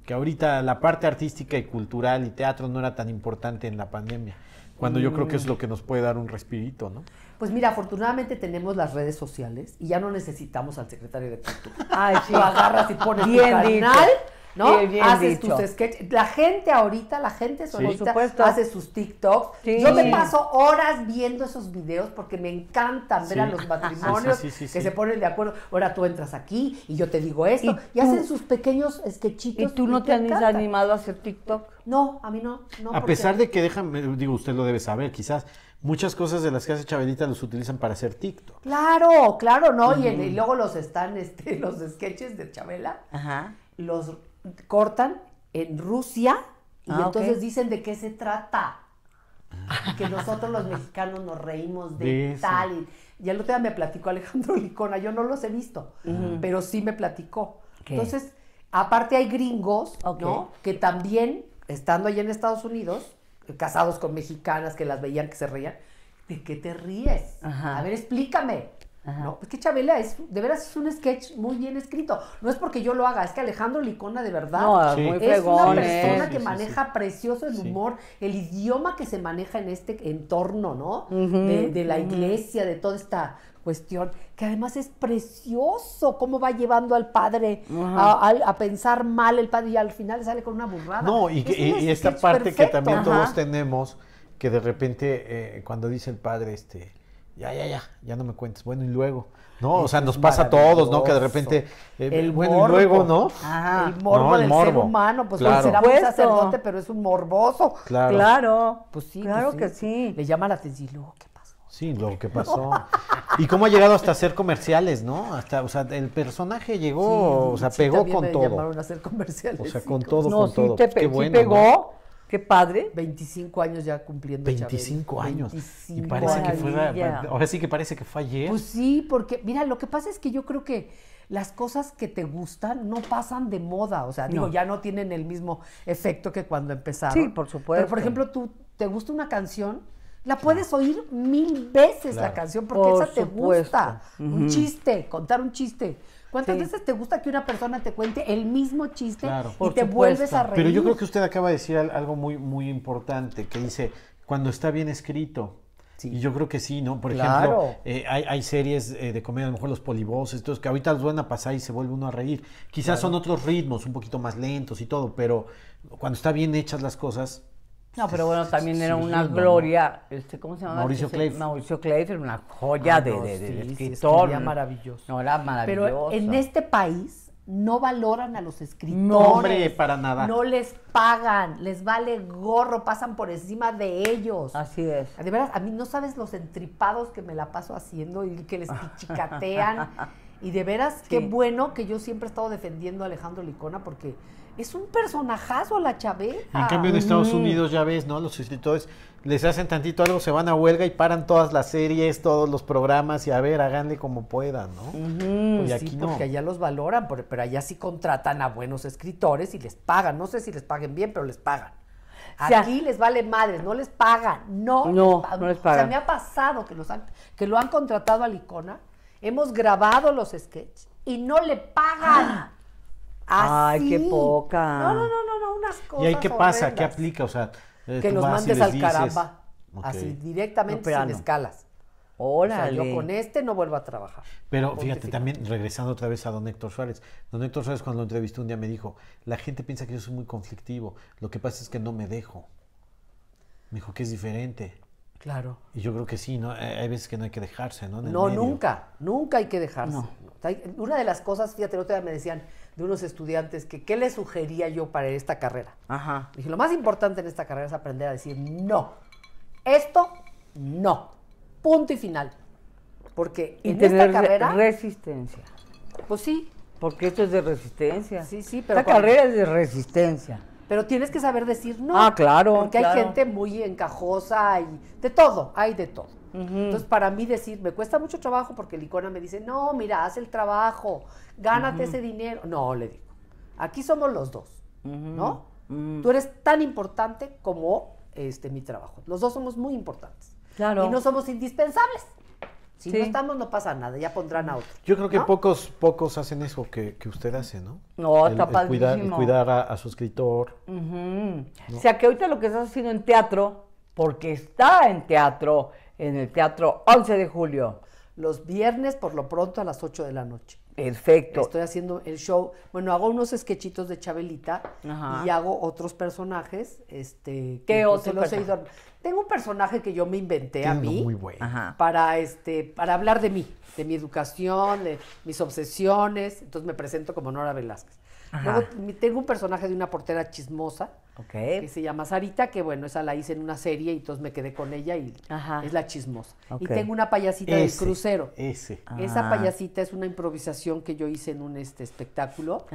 que ahorita la parte artística y cultural y teatro no era tan importante en la pandemia, cuando yo creo que es mm. lo que nos puede dar un respirito, ¿no? Pues mira, afortunadamente tenemos las redes sociales y ya no necesitamos al secretario de Cultura. Ay, si Lo agarras y pones tu canal. ¿no? haces tus sketches. La gente ahorita, la gente solita hace sus TikToks. Yo me paso horas viendo esos videos porque me encantan ver a los matrimonios que se ponen de acuerdo. Ahora tú entras aquí y yo te digo esto. Y, hacen sus pequeños sketchitos. ¿Y tú no te, has animado a hacer TikTok? No, a mí no. a pesar de que déjame, digo, usted lo debe saber, quizás muchas cosas de las que hace Chabelita los utilizan para hacer TikTok. Claro, claro, ¿no? y, luego los están, este, los sketches de Chabela, Ajá. los cortan en Rusia y ah, entonces dicen de qué se trata. Que nosotros los mexicanos nos reímos de, tal. Y, y, el otro día me platicó Alejandro Licona, yo no los he visto, pero sí me platicó. Entonces, aparte hay gringos, ¿no? Que también, estando allá en Estados Unidos, eh, casados con mexicanas que las veían que se reían, ¿de qué te ríes? A ver, explícame. Es No, pues, que Chabela es, de veras es un sketch muy bien escrito. No es porque yo lo haga, es que Alejandro Licona de verdad es una persona que maneja precioso el humor, el idioma que se maneja en este entorno, ¿no? de, la iglesia, de toda esta cuestión, que además es precioso cómo va llevando al padre a, pensar mal el padre y al final sale con una burrada. No, y, esta parte que también todos tenemos, que de repente eh, cuando dice el padre, este ya, ya, ya, ya no me cuentes. Bueno, y luego. No, o sea, nos pasa a todos, ¿no? Que de repente, eh, el bueno, y luego, ¿no? Ah, El morbo el del ser humano, pues será un sacerdote, pero es un morboso. Claro. claro. Pues sí. Claro pues que sí. Le llama la atención y luego, ¿qué pasó? Sí, luego, ¿qué pasó. Y cómo ha llegado hasta hacer comerciales, ¿no? Hasta, o sea, el personaje llegó, o sea, pegó con me todo. A hacer comerciales. O sea, con todo, no, con todo. Te, pegó Qué padre. 25 años ya cumpliendo. 25 años. y parece que fue. Ahora sí que parece que fue ayer. Pues sí, porque, mira, lo que pasa es que yo creo que las cosas que te gustan no pasan de moda. O sea, digo, ya no tienen el mismo efecto que cuando empezaron. Sí, por supuesto. Pero, por ejemplo, tú te gusta una canción, la puedes oír mil veces la canción porque esa te gusta. Un chiste, contar un chiste ¿Cuántas veces te gusta que una persona te cuente el mismo chiste y te vuelves a reír? Pero yo creo que usted acaba de decir algo muy, muy importante, que dice, cuando está bien escrito. Y yo creo que sí, ¿no? Por ejemplo, eh, hay, series eh, de comedia, a lo mejor los polibos, estos que ahorita los van a pasar y se vuelve uno a reír. Quizás son otros ritmos, un poquito más lentos y todo, pero cuando está bien hechas las cosas, no, pero bueno, también era una gloria. Este, ¿Cómo se llama? Mauricio Clay. Mauricio era una joya del escritor. Era maravilloso. No, era maravilloso. Pero en este país no valoran a los escritores. No, hombre, para nada. No les pagan, les vale gorro, pasan por encima de ellos. Así es. De veras, a mí no sabes los entripados que me la paso haciendo y que les pichicatean. y de veras, qué bueno que yo siempre he estado defendiendo a Alejandro Licona porque es un personajazo la chavez En cambio en Estados mm. Unidos ya ves, ¿no? Los escritores les hacen tantito algo, se van a huelga y paran todas las series, todos los programas y a ver, háganle como puedan, ¿no? pues aquí sí, no. porque allá los valoran, pero allá sí contratan a buenos escritores y les pagan. No sé si les paguen bien, pero les pagan. Aquí les vale madres, no les pagan, no. No, les pagan. O sea, me ha pasado que, los que lo han contratado a icona, hemos grabado los sketches y no le pagan. Ah. Ay, qué poca. No, no, no, no, no unas cosas. ¿Y ahí qué pasa? ¿Qué aplica? O sea, eh, que nos mandes al caramba. Así, directamente sin escalas. Órale. yo con este no vuelvo a trabajar. Pero fíjate, también regresando otra vez a don Héctor Suárez. Don Héctor Suárez cuando lo entrevistó un día me dijo, la gente piensa que yo soy muy conflictivo, lo que pasa es que no me dejo. Me dijo que es diferente. Claro. Y yo creo que sí, ¿no? Eh, hay veces que no hay que dejarse, ¿no? no, nunca, nunca hay que dejarse. Una de las cosas, fíjate, la otra me decían, de unos estudiantes que qué les sugería yo para esta carrera. Ajá. Dije, lo más importante en esta carrera es aprender a decir no. Esto no. Punto y final. Porque en esta carrera resistencia. Pues sí, porque esto es de resistencia. Sí, sí, pero esta carrera es de resistencia. Pero tienes que saber decir no. Ah, claro. Porque hay gente muy encajosa y de todo, hay de todo. Entonces, para mí decir, me cuesta mucho trabajo porque el Licona me dice, no, mira, haz el trabajo, gánate ese dinero. No, le digo, aquí somos los dos, ¿no? Mm. Tú eres tan importante como este, mi trabajo. Los dos somos muy importantes. Claro. Y no somos indispensables. Si no estamos, no pasa nada, ya pondrán a otro. Yo creo que pocos, pocos hacen eso que, que usted hace, ¿no? No, el, cuidar, el cuidar a, su escritor. O sea, que ahorita lo que estás haciendo en teatro, porque está en teatro, en el Teatro 11 de Julio. Los viernes, por lo pronto, a las 8 de la noche. Perfecto. Estoy haciendo el show. Bueno, hago unos sketchitos de Chabelita y hago otros personajes. Este, ¿Qué otros? Los tengo un personaje que yo me inventé a mí para este para hablar de mí, de mi educación, de mis obsesiones, entonces me presento como Nora Velázquez. Luego tengo un personaje de una portera chismosa que se llama Sarita, que bueno, esa la hice en una serie y entonces me quedé con ella y es la chismosa. Y tengo una payasita del crucero. Ese. Esa ah. payasita es una improvisación que yo hice en un este espectáculo.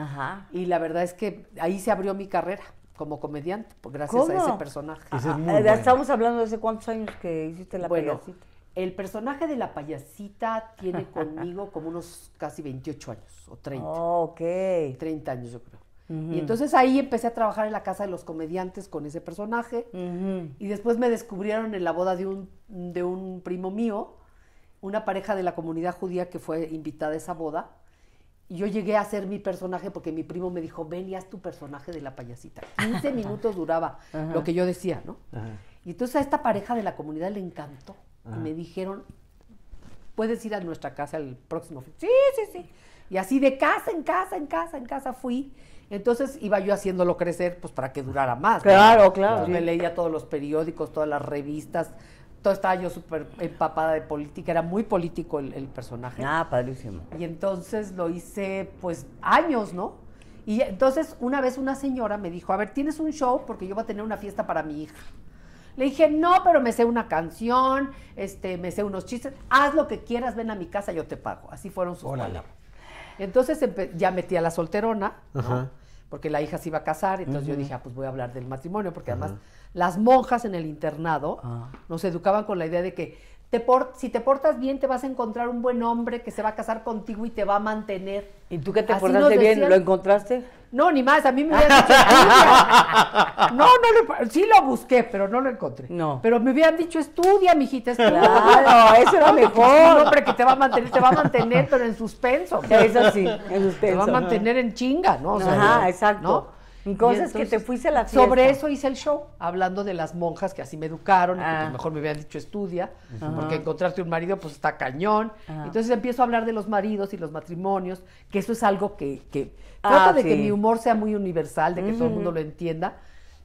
Y la verdad es que ahí se abrió mi carrera como comediante, pues, gracias a ese personaje. Eh, estamos hablando de hace cuántos años que hiciste la payasita. El personaje de la payasita tiene conmigo como unos casi 28 años o 30. Oh, ok. 30 años yo creo. Y entonces ahí empecé a trabajar en la casa de los comediantes con ese personaje. Y después me descubrieron en la boda de un, de un primo mío, una pareja de la comunidad judía que fue invitada a esa boda y yo llegué a ser mi personaje porque mi primo me dijo, ven y haz tu personaje de la payasita. 15 minutos duraba lo que yo decía, ¿no? Y entonces a esta pareja de la comunidad le encantó. Y me dijeron, puedes ir a nuestra casa el próximo fin. Sí, sí, sí. Y así de casa en casa, en casa, en casa fui. Entonces iba yo haciéndolo crecer, pues para que durara más. Claro, claro. Entonces me leía todos los periódicos, todas las revistas, entonces estaba yo súper empapada de política, era muy político el, personaje. Ah, padrísimo. Y entonces lo hice, pues, años, ¿no? Y entonces una vez una señora me dijo, a ver, ¿tienes un show? Porque yo voy a tener una fiesta para mi hija. Le dije, no, pero me sé una canción, este, me sé unos chistes, haz lo que quieras, ven a mi casa, yo te pago. Así fueron sus palabras. Entonces ya metí a la solterona, porque la hija se iba a casar, entonces yo dije, ah, pues voy a hablar del matrimonio, porque además las monjas en el internado ah. nos educaban con la idea de que si te portas bien te vas a encontrar un buen hombre que se va a casar contigo y te va a mantener. ¿Y tú que te portaste bien? ¿Lo encontraste? No, ni más, a mí me hubieran dicho... no, no, lo, sí lo busqué, pero no lo encontré. No. Pero me hubieran dicho, estudia, mijita, estudia. Claro, eso era mejor. Un hombre que te va a mantener, te va a mantener, pero en suspenso. Eso sí, en suspenso. Te va a mantener en chinga, ¿no? Ajá, exacto. Entonces, que te fuiste la Sobre eso hice el show, hablando de las monjas que así me educaron, y que pues, ah. mejor me habían dicho estudia, porque encontrarte un marido pues está cañón. Entonces empiezo a hablar de los maridos y los matrimonios, que eso es algo que, que ah, de que mi humor sea muy universal, de que todo el mundo lo entienda.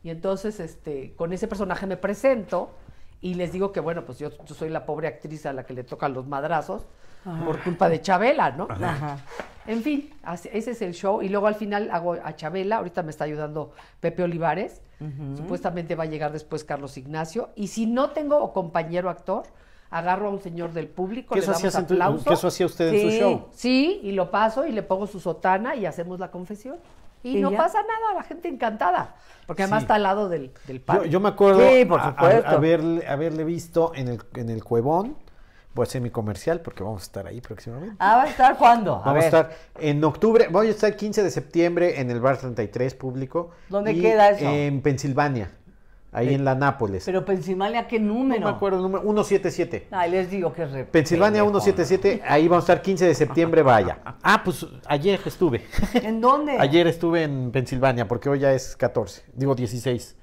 Y entonces, este, con ese personaje me presento y les digo que bueno, pues yo, yo soy la pobre actriz a la que le tocan los madrazos por culpa de Chabela, ¿no? En fin, ese es el show. Y luego al final hago a Chabela, ahorita me está ayudando Pepe Olivares, supuestamente va a llegar después Carlos Ignacio. Y si no tengo compañero actor, agarro a un señor del público, le damos ¿Qué hacía usted sí, en su show? Sí, y lo paso y le pongo su sotana y hacemos la confesión. Y, no pasa nada, la gente encantada, porque además está al lado del, del padre. Yo, me acuerdo haberle, visto el, en el Cuevón, voy a hacer mi comercial porque vamos a estar ahí próximamente. Ah, ¿va a estar cuándo? vamos a estar en octubre, voy a estar 15 de septiembre en el Bar 33 público. ¿Dónde y queda eso? En Pensilvania. Ahí eh, en la Nápoles. Pero Pensilvania, ¿qué número? No me acuerdo, número 177. Ahí les digo que es Pensilvania 177, ahí vamos a estar 15 de septiembre, vaya. Ah, pues ayer estuve. ¿En dónde? Ayer estuve en Pensilvania, porque hoy ya es 14, digo 16.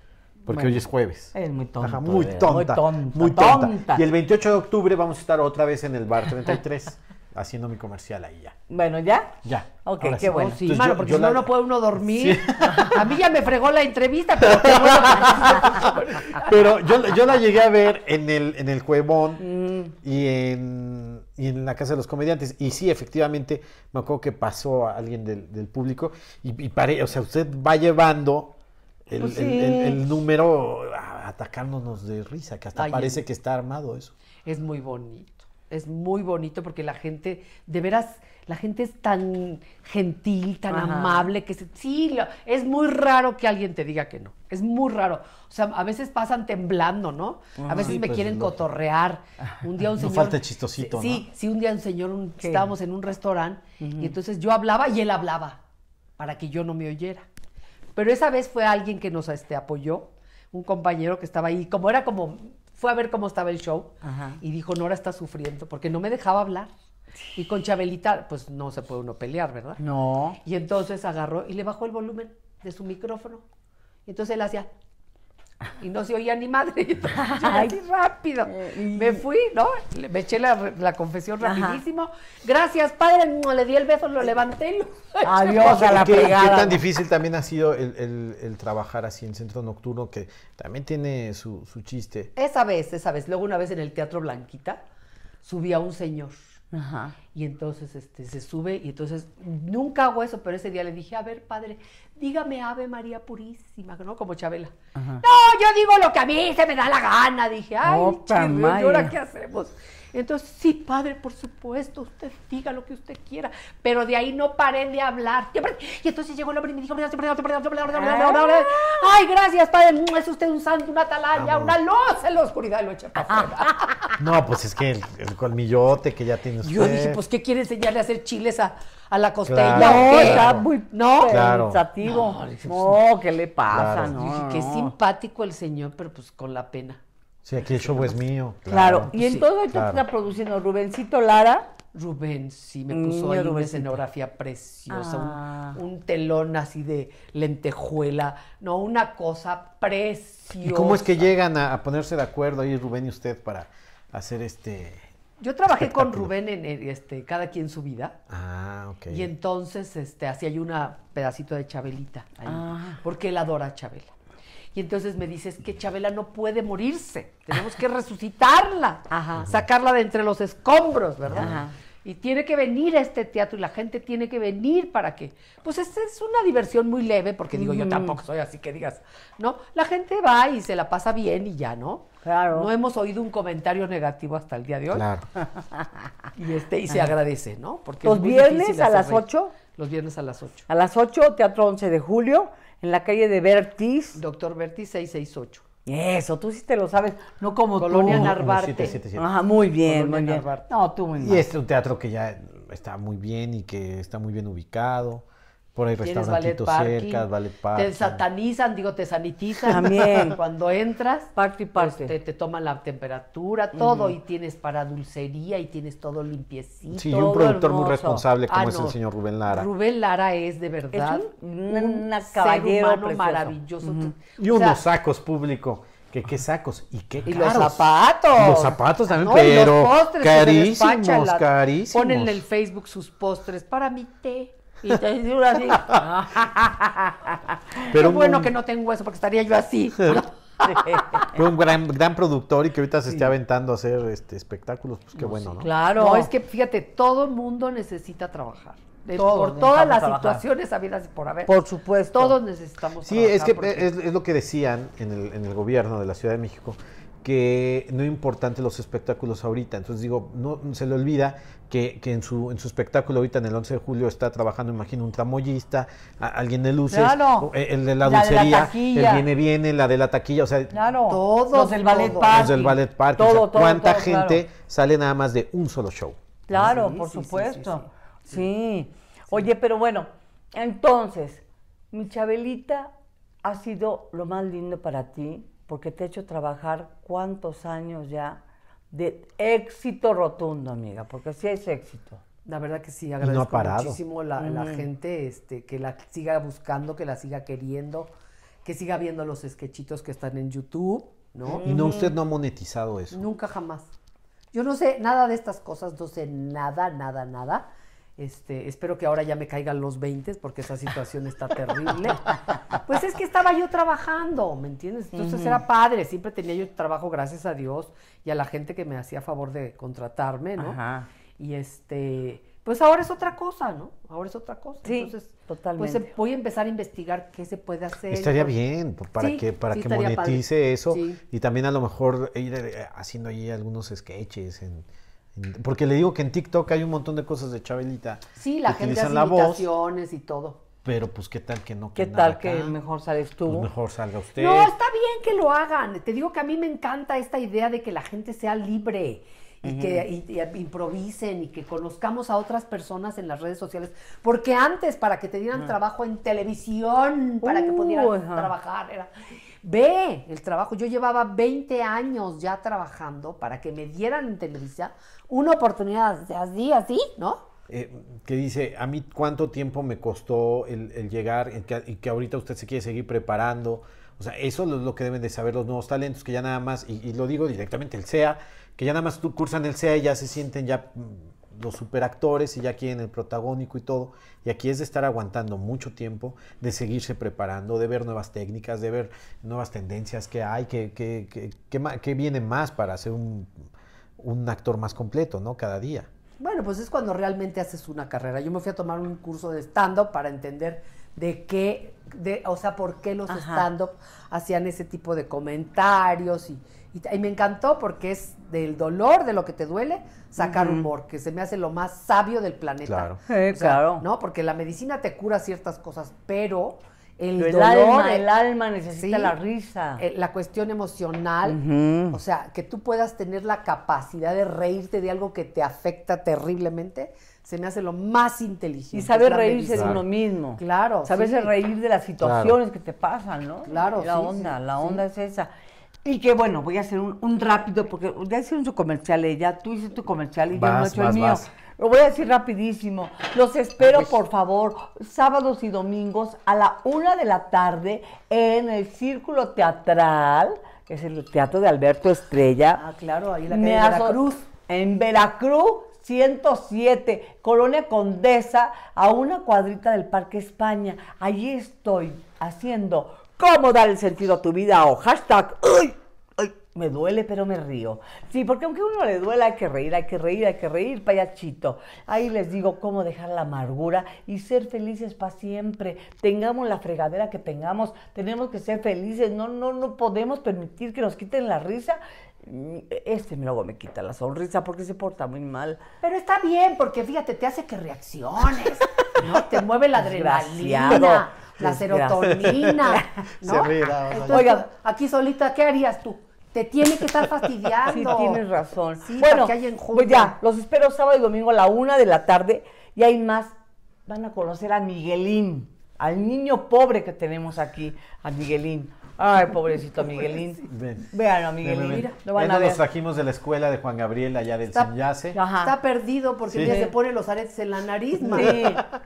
Porque hoy es jueves. Es muy tonta. muy, tonta muy, tonta, Y el 28 de octubre vamos a estar otra vez en el bar 33 haciendo mi comercial ahí ya. Bueno, ¿ya? Ya. Ok, qué bueno. Sí, porque si no, no puede uno dormir. A mí ya me fregó la entrevista, pero pero yo, la llegué a ver en el, en el Cuevón mm. y, en, la Casa de los Comediantes. Y sí, efectivamente, me acuerdo que pasó a alguien del, público y, y pare, o sea, usted va llevando el, pues número ah, atacándonos de risa, que hasta parece que está armado eso. Es muy bonito, es muy bonito porque la gente, de veras, la gente es tan gentil, tan amable, que se, sí, es muy raro que alguien te diga que no, es muy raro. O sea, a veces pasan temblando, ¿no? A veces me pues, quieren cotorrear. Un día un no señor... falta chistosito, sí, ¿no? Sí, un día un señor, estábamos en un restaurante y entonces yo hablaba y él hablaba para que yo no me oyera. Pero esa vez fue alguien que nos este, apoyó, un compañero que estaba ahí, como era como, fue a ver cómo estaba el show y dijo, Nora está sufriendo porque no me dejaba hablar. Y con Chabelita, pues no se puede uno pelear, ¿verdad? No. Y entonces agarró y le bajó el volumen de su micrófono. Y entonces él hacía y no se oía ni madre. Yo así rápido. Eh, me fui, ¿no? Me eché la, confesión rapidísimo. Gracias, padre. Le di el beso, lo levanté. Adiós a la pegada. ¿Qué tan difícil también ha sido el, trabajar así en centro nocturno, que también tiene su, chiste? Esa vez, esa vez. Luego una vez en el Teatro Blanquita, subí a un señor. Ajá. Y entonces este, se sube y entonces nunca hago eso, pero ese día le dije, a ver, padre, dígame Ave María Purísima, ¿no? Como Chabela. No, yo digo lo que a mí se me da la gana, dije, ay, qué qué hacemos? Entonces, sí, padre, por supuesto, usted diga lo que usted quiera, pero de ahí no paré de hablar. Y entonces llegó el hombre y me dijo, ay, gracias, padre, mm, es usted un santo, una atalaya, una luz en la oscuridad, Y lo echa para ah. No, pues es que el, el colmillote que ya tiene usted. Yo dije, pues, ¿qué quiere enseñarle a hacer chiles a, a la costilla. no, está muy no, pensativo. No, ¿qué le pasa? qué simpático el señor, pero pues con la pena. Sí, aquí el show es mío. Claro, y en todo esto está produciendo Rubencito Lara. Rubén, sí, me mm, puso ahí una escenografía preciosa, ah. un, telón así de lentejuela, no, una cosa preciosa. ¿Y cómo es que llegan a ponerse de acuerdo ahí Rubén y usted para hacer este yo trabajé con Rubén en, este, Cada quien su vida. Ah, ok. Y entonces este, así hay una pedacito de Chabelita ahí. Ah. Porque él adora a Chabela. Y entonces me dices que Chabela no puede morirse. Tenemos que resucitarla. Ajá. Sacarla de entre los escombros, ¿verdad? Ajá. Y tiene que venir a este teatro y la gente tiene que venir para qué? Pues esta es una diversión muy leve, porque digo, yo tampoco soy así que digas, ¿no? La gente va y se la pasa bien y ya, ¿no? Claro. No hemos oído un comentario negativo hasta el día de hoy. Claro. y este, y se agradece, ¿no? Porque Los viernes a las 8. Los viernes a las 8. A las 8, Teatro 11 de Julio, en la calle de Bertis. Doctor Bertis 668. Eso, tú sí te lo sabes, no como Colonia tú. Narvarte. Ajá, muy bien, Colonia muy bien. No, tú muy bien. Y es un teatro que ya está muy bien y que está muy bien ubicado. Por ahí restaurantitos cerca, Te satanizan, digo, te sanitizan. También. Cuando entras. Parte y este, te, toman la temperatura, todo, y tienes para dulcería, y tienes todo limpiecito. Sí, y un productor muy responsable como ah, es el señor Rubén Lara. Rubén Lara es, de verdad, una un, caballero maravilloso. Y unos sacos público. qué sacos y qué Y los zapatos. Los zapatos también, pero carísimos, carísimos. Ponen en el Facebook sus postres para mi té. Y te así. Pero Qué bueno que no tengo eso, porque estaría yo así. Fue un gran, gran productor y que ahorita se esté aventando a hacer este, espectáculos, pues qué bueno, ¿no? Claro, es que fíjate, todo el mundo necesita trabajar. por todas las situaciones habidas por haber. Por supuesto. Todos necesitamos Sí, trabajar es que es, es, lo que decían en el, en el gobierno de la Ciudad de México, que no importante los espectáculos ahorita. Entonces digo, no se le olvida que, en, su, en su espectáculo ahorita en el 11 de julio está trabajando, imagino, un tramoyista, alguien de luces, eh, el de la, dulcería, el viene viene, la de la taquilla, o sea, todos los del ballet park, todo, cuánta gente sale nada más de un solo show. Claro, por supuesto. sí, Oye, pero bueno, entonces, mi Chabelita ha sido lo más lindo para ti porque te he hecho trabajar cuántos años ya de éxito rotundo, amiga, porque sí es éxito. La verdad que sí, agradezco muchísimo la, la mm. gente este, que la siga buscando, que la siga queriendo, que siga viendo los sketchitos que están en YouTube, ¿no? Y no, usted no ha monetizado eso. Nunca jamás. Yo no sé nada de estas cosas, no sé nada, nada, nada. Este, espero que ahora ya me caigan los 20 porque esa situación está terrible. pues es que estaba yo trabajando, ¿me entiendes? Entonces era padre, siempre tenía yo trabajo gracias a Dios y a la gente que me hacía favor de contratarme, ¿no? Ajá. Y este, pues ahora es otra cosa, ¿no? Ahora es otra cosa. Entonces, pues totalmente. Pues voy a empezar a investigar qué se puede hacer. Estaría bien, para que para que monetice eso y también a lo mejor ir eh, haciendo ahí algunos sketches en porque le digo que en TikTok hay un montón de cosas de Chabelita. Sí, la gente hace imitaciones y todo. Pero pues qué tal que no ¿Qué tal que mejor sales tú? Pues, mejor salga usted. No, está bien que lo hagan. Te digo que a mí me encanta esta idea de que la gente sea libre y que improvisen y que conozcamos a otras personas en las redes sociales. Porque antes, para que te dieran ah. trabajo en televisión, para que pudieran uh, trabajar, era Ve el trabajo. Yo llevaba 20 años ya trabajando para que me dieran en Televisa una oportunidad así, así, ¿no? Eh, que dice, a mí cuánto tiempo me costó el, llegar y que ahorita usted se quiere seguir preparando. O sea, eso es lo que deben de saber los nuevos talentos, que ya nada más, y, lo digo directamente, el SEA, que ya nada más tú cursan el SEA y ya se sienten ya mm, los superactores y ya quieren el protagónico y todo. Y aquí es de estar aguantando mucho tiempo, de seguirse preparando, de ver nuevas técnicas, de ver nuevas tendencias que hay, que, que, que, viene más para ser un, un, actor más completo, ¿no? Cada día. Bueno, pues es cuando realmente haces una carrera. Yo me fui a tomar un curso de stand-up para entender de qué, de, o sea, por qué los stand-up hacían ese tipo de comentarios y, y, me encantó porque es del dolor, de lo que te duele, sacar humor, que se me hace lo más sabio del planeta. Claro, claro. No, porque la medicina te cura ciertas cosas, pero el, dolor, el alma, necesita la risa. Eh, la cuestión emocional, o sea, que tú puedas tener la capacidad de reírte de algo que te afecta terriblemente, se me hace lo más inteligente. Y saber reírse de uno mismo. Claro. Saberse reír de las situaciones que te pasan, ¿no? Claro. La onda, la onda es esa. Y que bueno, voy a hacer un, rápido, porque ya hicieron su comercial ella, tú hiciste tu comercial y yo no he hecho el mío. Lo voy a decir rapidísimo. Los espero, ah, pues. por favor, sábados y domingos a la una de la tarde en el Círculo Teatral, que es el Teatro de Alberto Estrella. Ah, claro, ahí en la calle Veracruz. En Veracruz 107, Colonia Condesa, a una cuadrita del Parque España. Allí estoy haciendo cómo dar el sentido a tu vida o hashtag. ¡Ay! Me duele, pero me río. Sí, porque aunque a uno le duela, hay que reír, hay que reír, hay que reír, payachito. Ahí les digo cómo dejar la amargura y ser felices para siempre. Tengamos la fregadera que tengamos, tenemos que ser felices. No, no, no podemos permitir que nos quiten la risa este luego me quita la sonrisa porque se porta muy mal. Pero está bien, porque fíjate, te hace que reacciones, ¿no? Te mueve la adrenalina, la serotonina, ¿no? Se ríe, Oiga, aquí solita, ¿qué harías tú? Te tiene que estar fastidiando. Sí, tienes razón. bueno, pues ya, los espero sábado y domingo a la una de la tarde y hay más. Van a conocer a Miguelín, al niño pobre que tenemos aquí, a Miguelín. Ay, pobrecito Miguelín. Vean a Miguelín. Mira, lo van a ver. nos trajimos de la escuela de Juan Gabriel allá del está, Está perdido porque se pone los aretes en la nariz,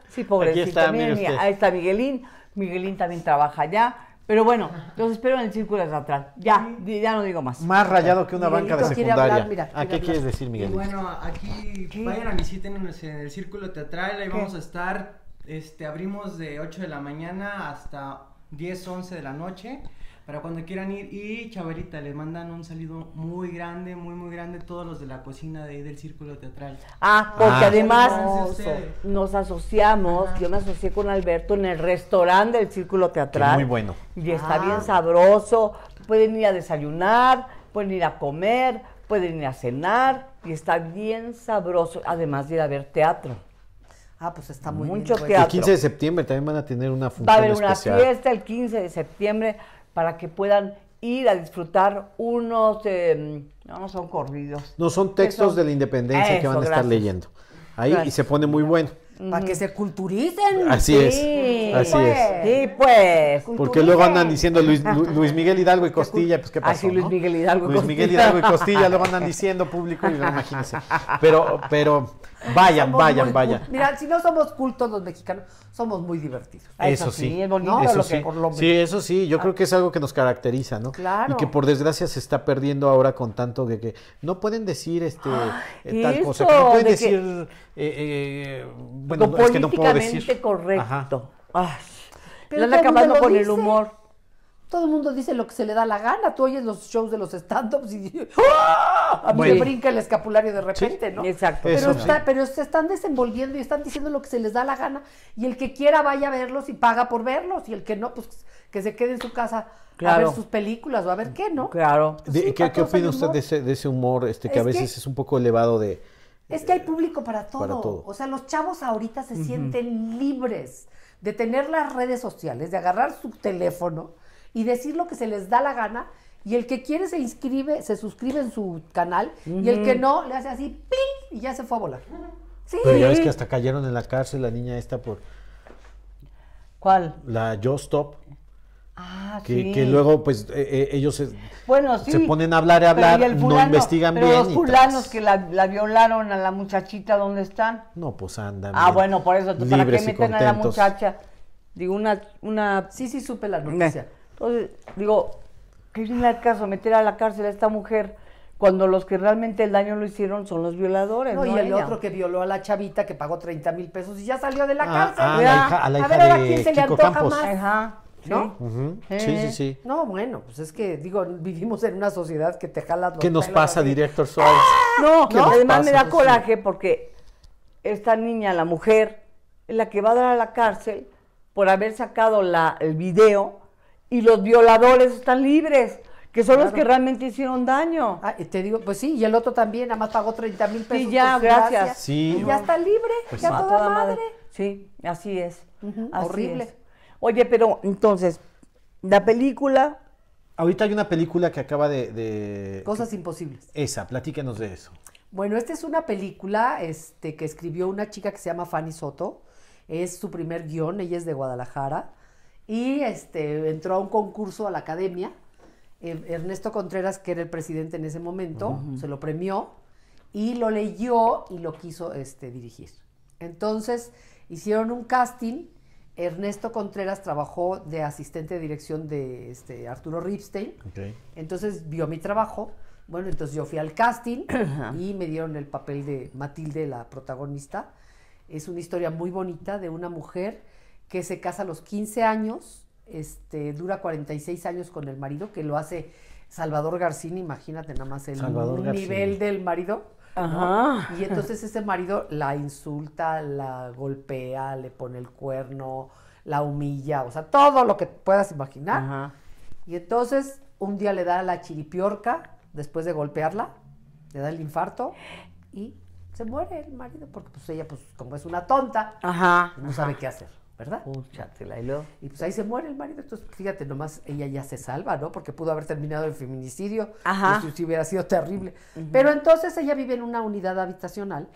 Sí, pobrecito. está, ahí está Miguelín. Miguelín también trabaja allá. Pero bueno, los espero en el círculo teatral. Ya, ya no digo más. Más rayado que una banca de secundaria. ¿A ah, qué quieres decir, Miguelín? Bueno, aquí vayan a visiten en el círculo teatral. Ahí vamos a estar. Este, abrimos de 8 de la mañana hasta 10, 11 de la noche para cuando quieran ir. Y Chabelita, les mandan un saludo muy grande, muy, muy grande todos los de la cocina de ahí del Círculo Teatral. Ah, porque ah. además nos, asociamos, yo me asocié con Alberto en el restaurante del Círculo Teatral. muy bueno. Y está ah. bien sabroso, pueden ir a desayunar, pueden ir a comer, pueden ir a cenar, y está bien sabroso, además de ir a ver teatro. Ah, pues está muy bien, pues. El 15 de septiembre también van a tener una función Va a haber una fiesta el 15 de septiembre para que puedan ir a disfrutar unos, eh, no son corridos. No son textos de la independencia que van a estar leyendo. Ahí y se pone muy bueno. Para que se culturicen. Así es. así pues. es. Sí, pues. Porque luego andan diciendo Luis, Luis, Miguel Hidalgo y Costilla, pues qué pasó. Así Luis Miguel Hidalgo y Costilla. Luis Miguel Hidalgo y Costilla, luego andan diciendo público y Pero, pero Vayan, vayan, vayan. Mira, si no somos cultos los mexicanos, somos muy divertidos. Eso, sí, eso sí. eso sí. Yo creo que es algo que nos caracteriza, ¿no? Claro. Y que por desgracia se está perdiendo ahora con tanto de que no pueden decir este ah, eh, tal cosa. no pueden decir. Eh, eh, bueno, es que no puedo decir. correcto. Pero están acabando con el humor. Todo el mundo dice lo que se le da la gana. Tú oyes los shows de los stand-ups y ¡Ah! a mí me brinca el escapulario de repente, ¿no? Exacto. Pero, está, pero se están desenvolviendo y están diciendo lo que se les da la gana. Y el que quiera vaya a verlos y paga por verlos. Y el que no, pues que se quede en su casa a ver sus películas o a ver qué, ¿no? Claro. ¿Qué, opina usted de ese, humor este, que a veces es un poco elevado de... Es que hay público para todo. O sea, los chavos ahorita se sienten libres de tener las redes sociales, de agarrar su teléfono y decir lo que se les da la gana. Y el que quiere se inscribe, se suscribe en su canal. Y el que no, le hace así, Y ya se fue a volar. Pero ya ves que hasta cayeron en la cárcel la niña esta por... ¿Cuál? La Yo Stop. Ah, que, que luego, pues, eh, eh, ellos se, bueno, se ponen a hablar y hablar, no investigan pero los fulanos que la, violaron a la muchachita, ¿dónde están? No, pues andan. Ah, bueno, por eso, ¿para qué meten a la muchacha? Digo, una, una... Sí, sí, supe la noticia. Entonces, digo, ¿qué viene al caso meter a la cárcel a esta mujer? Cuando los que realmente el daño lo hicieron son los violadores. No, y el otro que violó a la chavita que pagó 30 mil pesos y ya salió de la ah, ah, cárcel. Ah, la hija, a la a ver, a quién se le antoja más. ¿no? Sí, sí, sí. No, bueno, pues es que, digo, vivimos en una sociedad que te jala... ¿Qué nos pasa, director Suárez? No, además me da coraje porque esta niña, la mujer, es la que va a dar a la cárcel por haber sacado la, el video y los violadores están libres, que son los que realmente hicieron daño. Ah, te digo, pues sí, y el otro también, nada más pagó 30 mil pesos. Y ya, gracias. Sí. Y ya está libre, pues ya toda, madre. Sí, así es. Horrible. Oye, pero entonces, la película... Ahorita hay una película que acaba de... Cosas imposibles. Esa, platíquenos de eso. Bueno, esta es una película este, que escribió una chica que se llama Fanny Soto. Es su primer guión, ella es de Guadalajara y este, entró a un concurso a la academia. Eh, Ernesto Contreras, que era el presidente en ese momento, se lo premió y lo leyó y lo quiso este, dirigir. Entonces hicieron un casting. Ernesto Contreras trabajó de asistente de dirección de este, Arturo Ripstein. Entonces vio mi trabajo. Bueno, entonces yo fui al casting y me dieron el papel de Matilde, la protagonista. Es una historia muy bonita de una mujer que se casa a los 15 años, este, dura 46 años con el marido, que lo hace Salvador García, imagínate nada más el nivel del marido. Y entonces ese marido la insulta, la golpea, le pone el cuerno, la humilla, o sea, todo lo que puedas imaginar. Y entonces un día le da la chiripiorca después de golpearla, le da el infarto y se muere el marido porque pues ella pues como es una tonta, Ajá. no sabe qué hacer. ¿verdad? Púchatela, y Y pues ahí se muere el marido. Entonces, pues, fíjate, nomás ella ya se salva, ¿no? Porque pudo haber terminado el feminicidio. Ajá. Si pues, hubiera sido terrible. Pero entonces ella vive en una unidad habitacional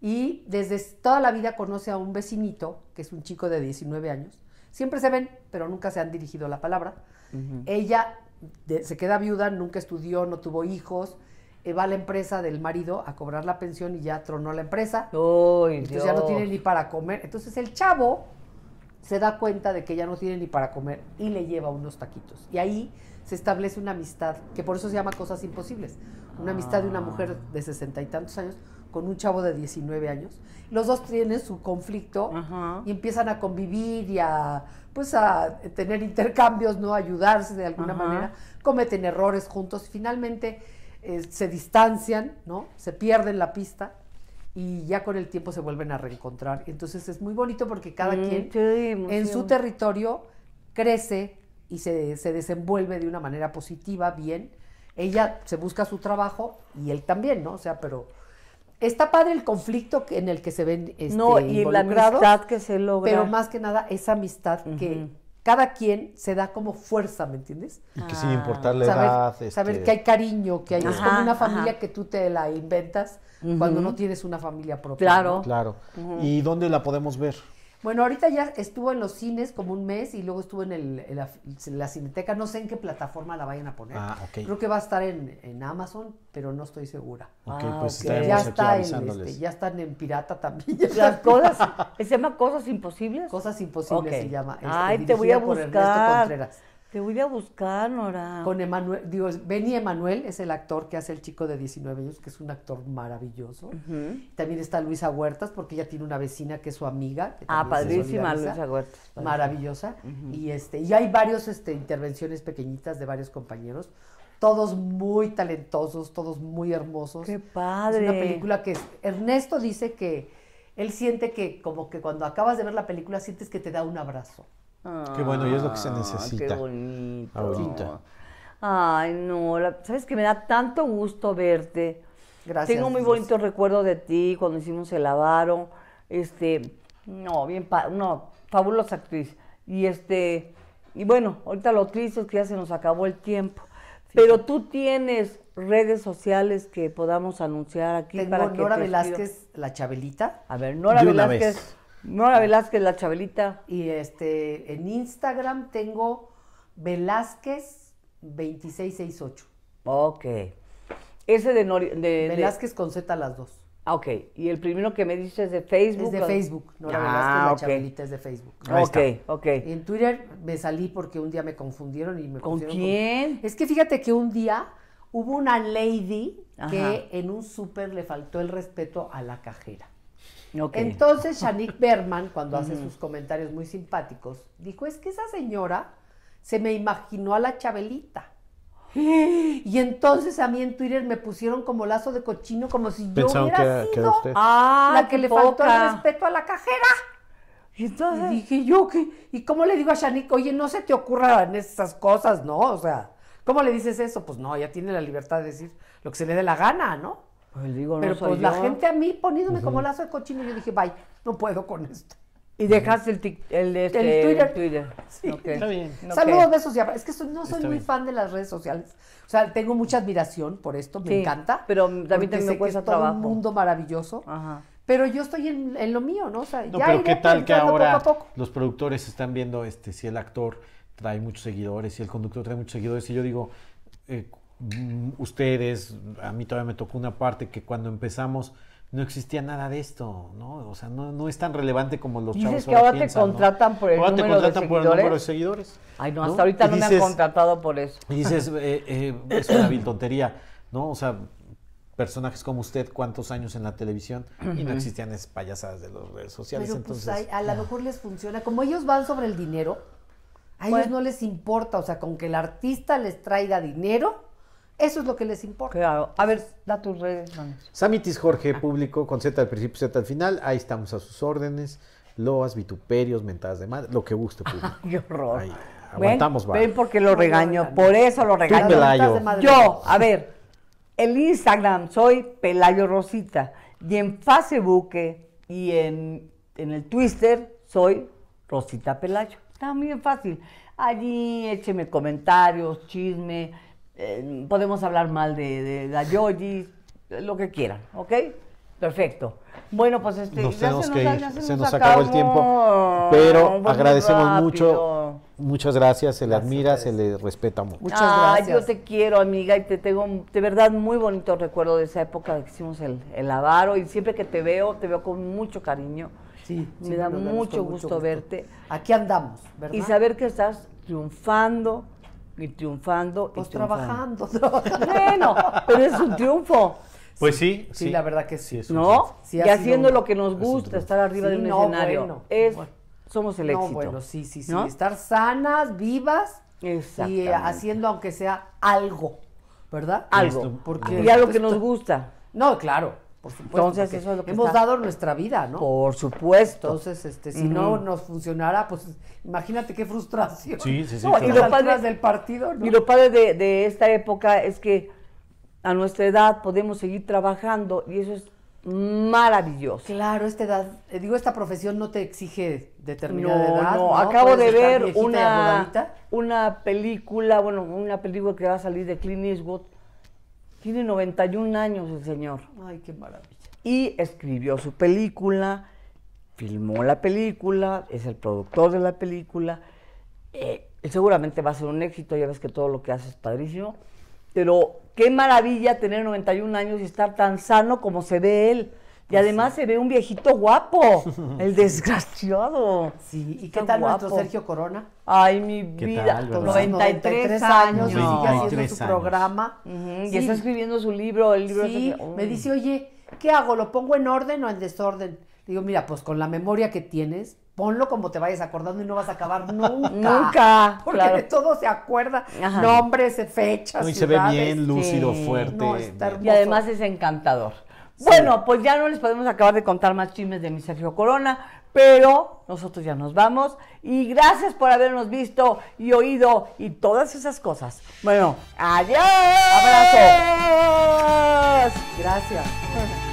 y desde toda la vida conoce a un vecinito, que es un chico de 19 años. Siempre se ven, pero nunca se han dirigido la palabra. Ella se queda viuda, nunca estudió, no tuvo hijos eh, va a la empresa del marido a cobrar la pensión y ya tronó la empresa. entonces ya no tiene ni para comer. Entonces el chavo se da cuenta de que ya no tiene ni para comer y le lleva unos taquitos. Y ahí se establece una amistad, que por eso se llama Cosas Imposibles, una amistad de una mujer ah. de sesenta y tantos años con un chavo de 19 años. Los dos tienen su conflicto y empiezan a convivir y a, pues a tener intercambios, ¿no? Ayudarse de alguna manera. Cometen errores juntos. Finalmente eh, se distancian, ¿no? Se pierden la pista y ya con el tiempo se vuelven a reencontrar. Entonces es muy bonito porque cada mm, quien en su territorio crece y se, desenvuelve de una manera positiva, bien. Ella se busca su trabajo y él también, ¿no? O sea, pero está padre el conflicto en el que se ven este, no, y la amistad que se logra. Pero más que nada esa amistad que cada quien se da como fuerza, ¿me entiendes? Y que sin importar la saber, edad. Este saber que hay cariño, que hay. es como una familia que tú te la inventas cuando no tienes una familia propia. Claro. Claro. ¿Y dónde la podemos ver? Bueno, ahorita ya estuvo en los cines como un mes y luego estuvo en, la, Cineteca. No sé en qué plataforma la vayan a poner. Ah, Creo que va a estar en, Amazon, pero no estoy segura. pues ah, Ya, está este, ya están en Pirata también. Las cosas, se llama Cosas Imposibles. Cosas Imposibles se llama. Este, Ay, te voy a buscar. Te voy a buscar, Nora. Con Emanuel, digo, Benny Emanuel es el actor que hace el chico de 19 años, que es un actor maravilloso. También está Luisa Huertas, porque ella tiene una vecina que es su amiga. ah, padrísima Luisa Huertas. Maravillosa. Y este, y hay varias este, intervenciones pequeñitas de varios compañeros. Todos muy talentosos, todos muy hermosos. ¡Qué padre! Es una película que Ernesto dice que él siente que como que cuando acabas de ver la película sientes que te da un abrazo qué bueno, y es lo que se ah, necesita. Qué bonito. Ay, no, sabes que me da tanto gusto verte. Gracias. Tengo muy bonito recuerdo de ti cuando hicimos el avaro. Este, no, bien, no, fabulosa actriz. Y este, y bueno, ahorita lo triste es que ya se nos acabó el tiempo. Pero tú tienes redes sociales que podamos anunciar aquí para que Nora Velázquez, la Chabelita. A ver, Nora Velázquez. Nora ah. Velázquez, la Chabelita. Y este, en Instagram tengo Velázquez 2668. Ok. Ese de, Nori, Velázquez con Z las dos. Ah, ok. Y el primero que me dices de Facebook. Es de Facebook. Nora ah, Velázquez, la Chabelita es de Facebook. Ok, ok. En Twitter me salí porque un día me confundieron y me ¿Con quién? Es que fíjate que un día hubo una lady que en un súper le faltó el respeto a la cajera. Entonces, Shanique Berman, cuando hace sus comentarios muy simpáticos, dijo, es que esa señora se me imaginó a la Chabelita. Y entonces a mí en Twitter me pusieron como lazo de cochino, como si yo hubiera sido la que le faltó el respeto a la cajera. Y entonces dije yo, ¿qué? ¿y cómo le digo a Shanique? Oye, no se te ocurran esas cosas, ¿no? O sea, ¿cómo le dices eso? Pues no, ya tiene la libertad de decir lo que se le dé la gana, ¿no? Pues pero pues la gente a mí poniéndome como lazo de cochino, yo dije, vaya no puedo con esto. Y dejaste el, este, el, Twitter. Twitter. Está bien. Saludos, de besos Es que no soy muy fan de las redes sociales. O sea, tengo mucha admiración por esto, me encanta. Pero también, también me cuesta trabajo. un mundo maravilloso. Pero yo estoy en, lo mío, ¿no? O sea, ya pero qué tal que ahora los productores están viendo este si el actor trae muchos seguidores, si el conductor trae muchos seguidores, y yo digo, eh, Mm, ustedes, a mí todavía me tocó una parte que cuando empezamos no existía nada de esto, ¿no? O sea, no, no es tan relevante como los chavos que ahora, te contratan, por, el ahora te contratan por el número de seguidores. Ay, no, hasta ahorita no me han contratado por eso. dices, eh, eh, es una vil tontería, ¿no? O sea, personajes como usted, cuántos años en la televisión y no existían esas payasadas de las redes sociales. Pues, entonces, a, lo mejor les funciona. Como ellos van sobre el dinero, a ellos no les importa, o sea, con que el artista les traiga dinero, eso es lo que les importa. A ver, da tus redes. Samitis Jorge, ah. público, con Z al principio, Z al final. Ahí estamos a sus órdenes. Loas, vituperios, mentadas de madre, lo que guste, público. ¡Qué horror! aguantamos, ven, ven porque lo regaño. Por eso lo regaño. Yo, a ver, el Instagram soy Pelayo Rosita. Y en Facebook y en, en el Twitter soy Rosita Pelayo. Está bien fácil. Allí écheme comentarios, chisme eh, podemos hablar mal de, de la lo que quieran, ¿ok? Perfecto. Bueno, pues este, ya se, nos, se, acabó, el tiempo, pero pues, agradecemos mucho. Muchas gracias, se le admira, se le respeta mucho. Muchas ah, gracias. Yo te quiero, amiga, y te tengo de verdad muy bonito recuerdo de esa época que hicimos el, el avaro y siempre que te veo, te veo con mucho cariño. Sí, me da mucho gusto, mucho gusto, verte. Aquí andamos, ¿verdad? Y saber que estás triunfando, y triunfando. Pues trabajando. Bueno, pero es un triunfo. Pues sí, sí. la verdad que sí. es ¿No? Sí, y haciendo lo que nos gusta, estar arriba de un escenario. es, Somos el no, Bueno, sí, sí, sí. Estar sanas, vivas y eh, haciendo aunque sea algo, ¿verdad? Algo. Porque y algo que nos gusta. No, claro. Por supuesto. Entonces, eso es lo que hemos dado nuestra vida, ¿no? Por supuesto. Entonces, este, si no nos funcionara, pues imagínate qué frustración. Sí, sí, sí. Y lo padre del partido, ¿no? Y lo padre de, esta época es que a nuestra edad podemos seguir trabajando y eso es maravilloso. Claro, esta edad, eh, digo, esta profesión no te exige determinada edad. No, no, acabo de ver una, una película, bueno, una película que va a salir de Clint Eastwood tiene 91 años el señor. Ay, qué maravilla. Y escribió su película, filmó la película, es el productor de la película. Eh, seguramente va a ser un éxito, ya ves que todo lo que hace es padrísimo. Pero qué maravilla tener 91 años y estar tan sano como se ve él y pues además se ve un viejito guapo, el desgraciado. Sí, ¿y qué tal nuestro Sergio Corona? Ay, mi vida, 93, años, sigue haciendo su programa. Y está escribiendo su libro, el libro. Sí, me dice, oye, ¿qué hago? ¿Lo pongo en orden o en desorden? Digo, mira, pues con la memoria que tienes, ponlo como te vayas acordando y no vas a acabar nunca. nunca. Porque de todo se acuerda, nombres, fechas. y se ve bien, lúcido, fuerte. y además es encantador. Bueno, pues ya no les podemos acabar de contar más chismes de mi Sergio Corona, pero nosotros ya nos vamos y gracias por habernos visto y oído y todas esas cosas. Bueno, adiós. Abrazo. Gracias.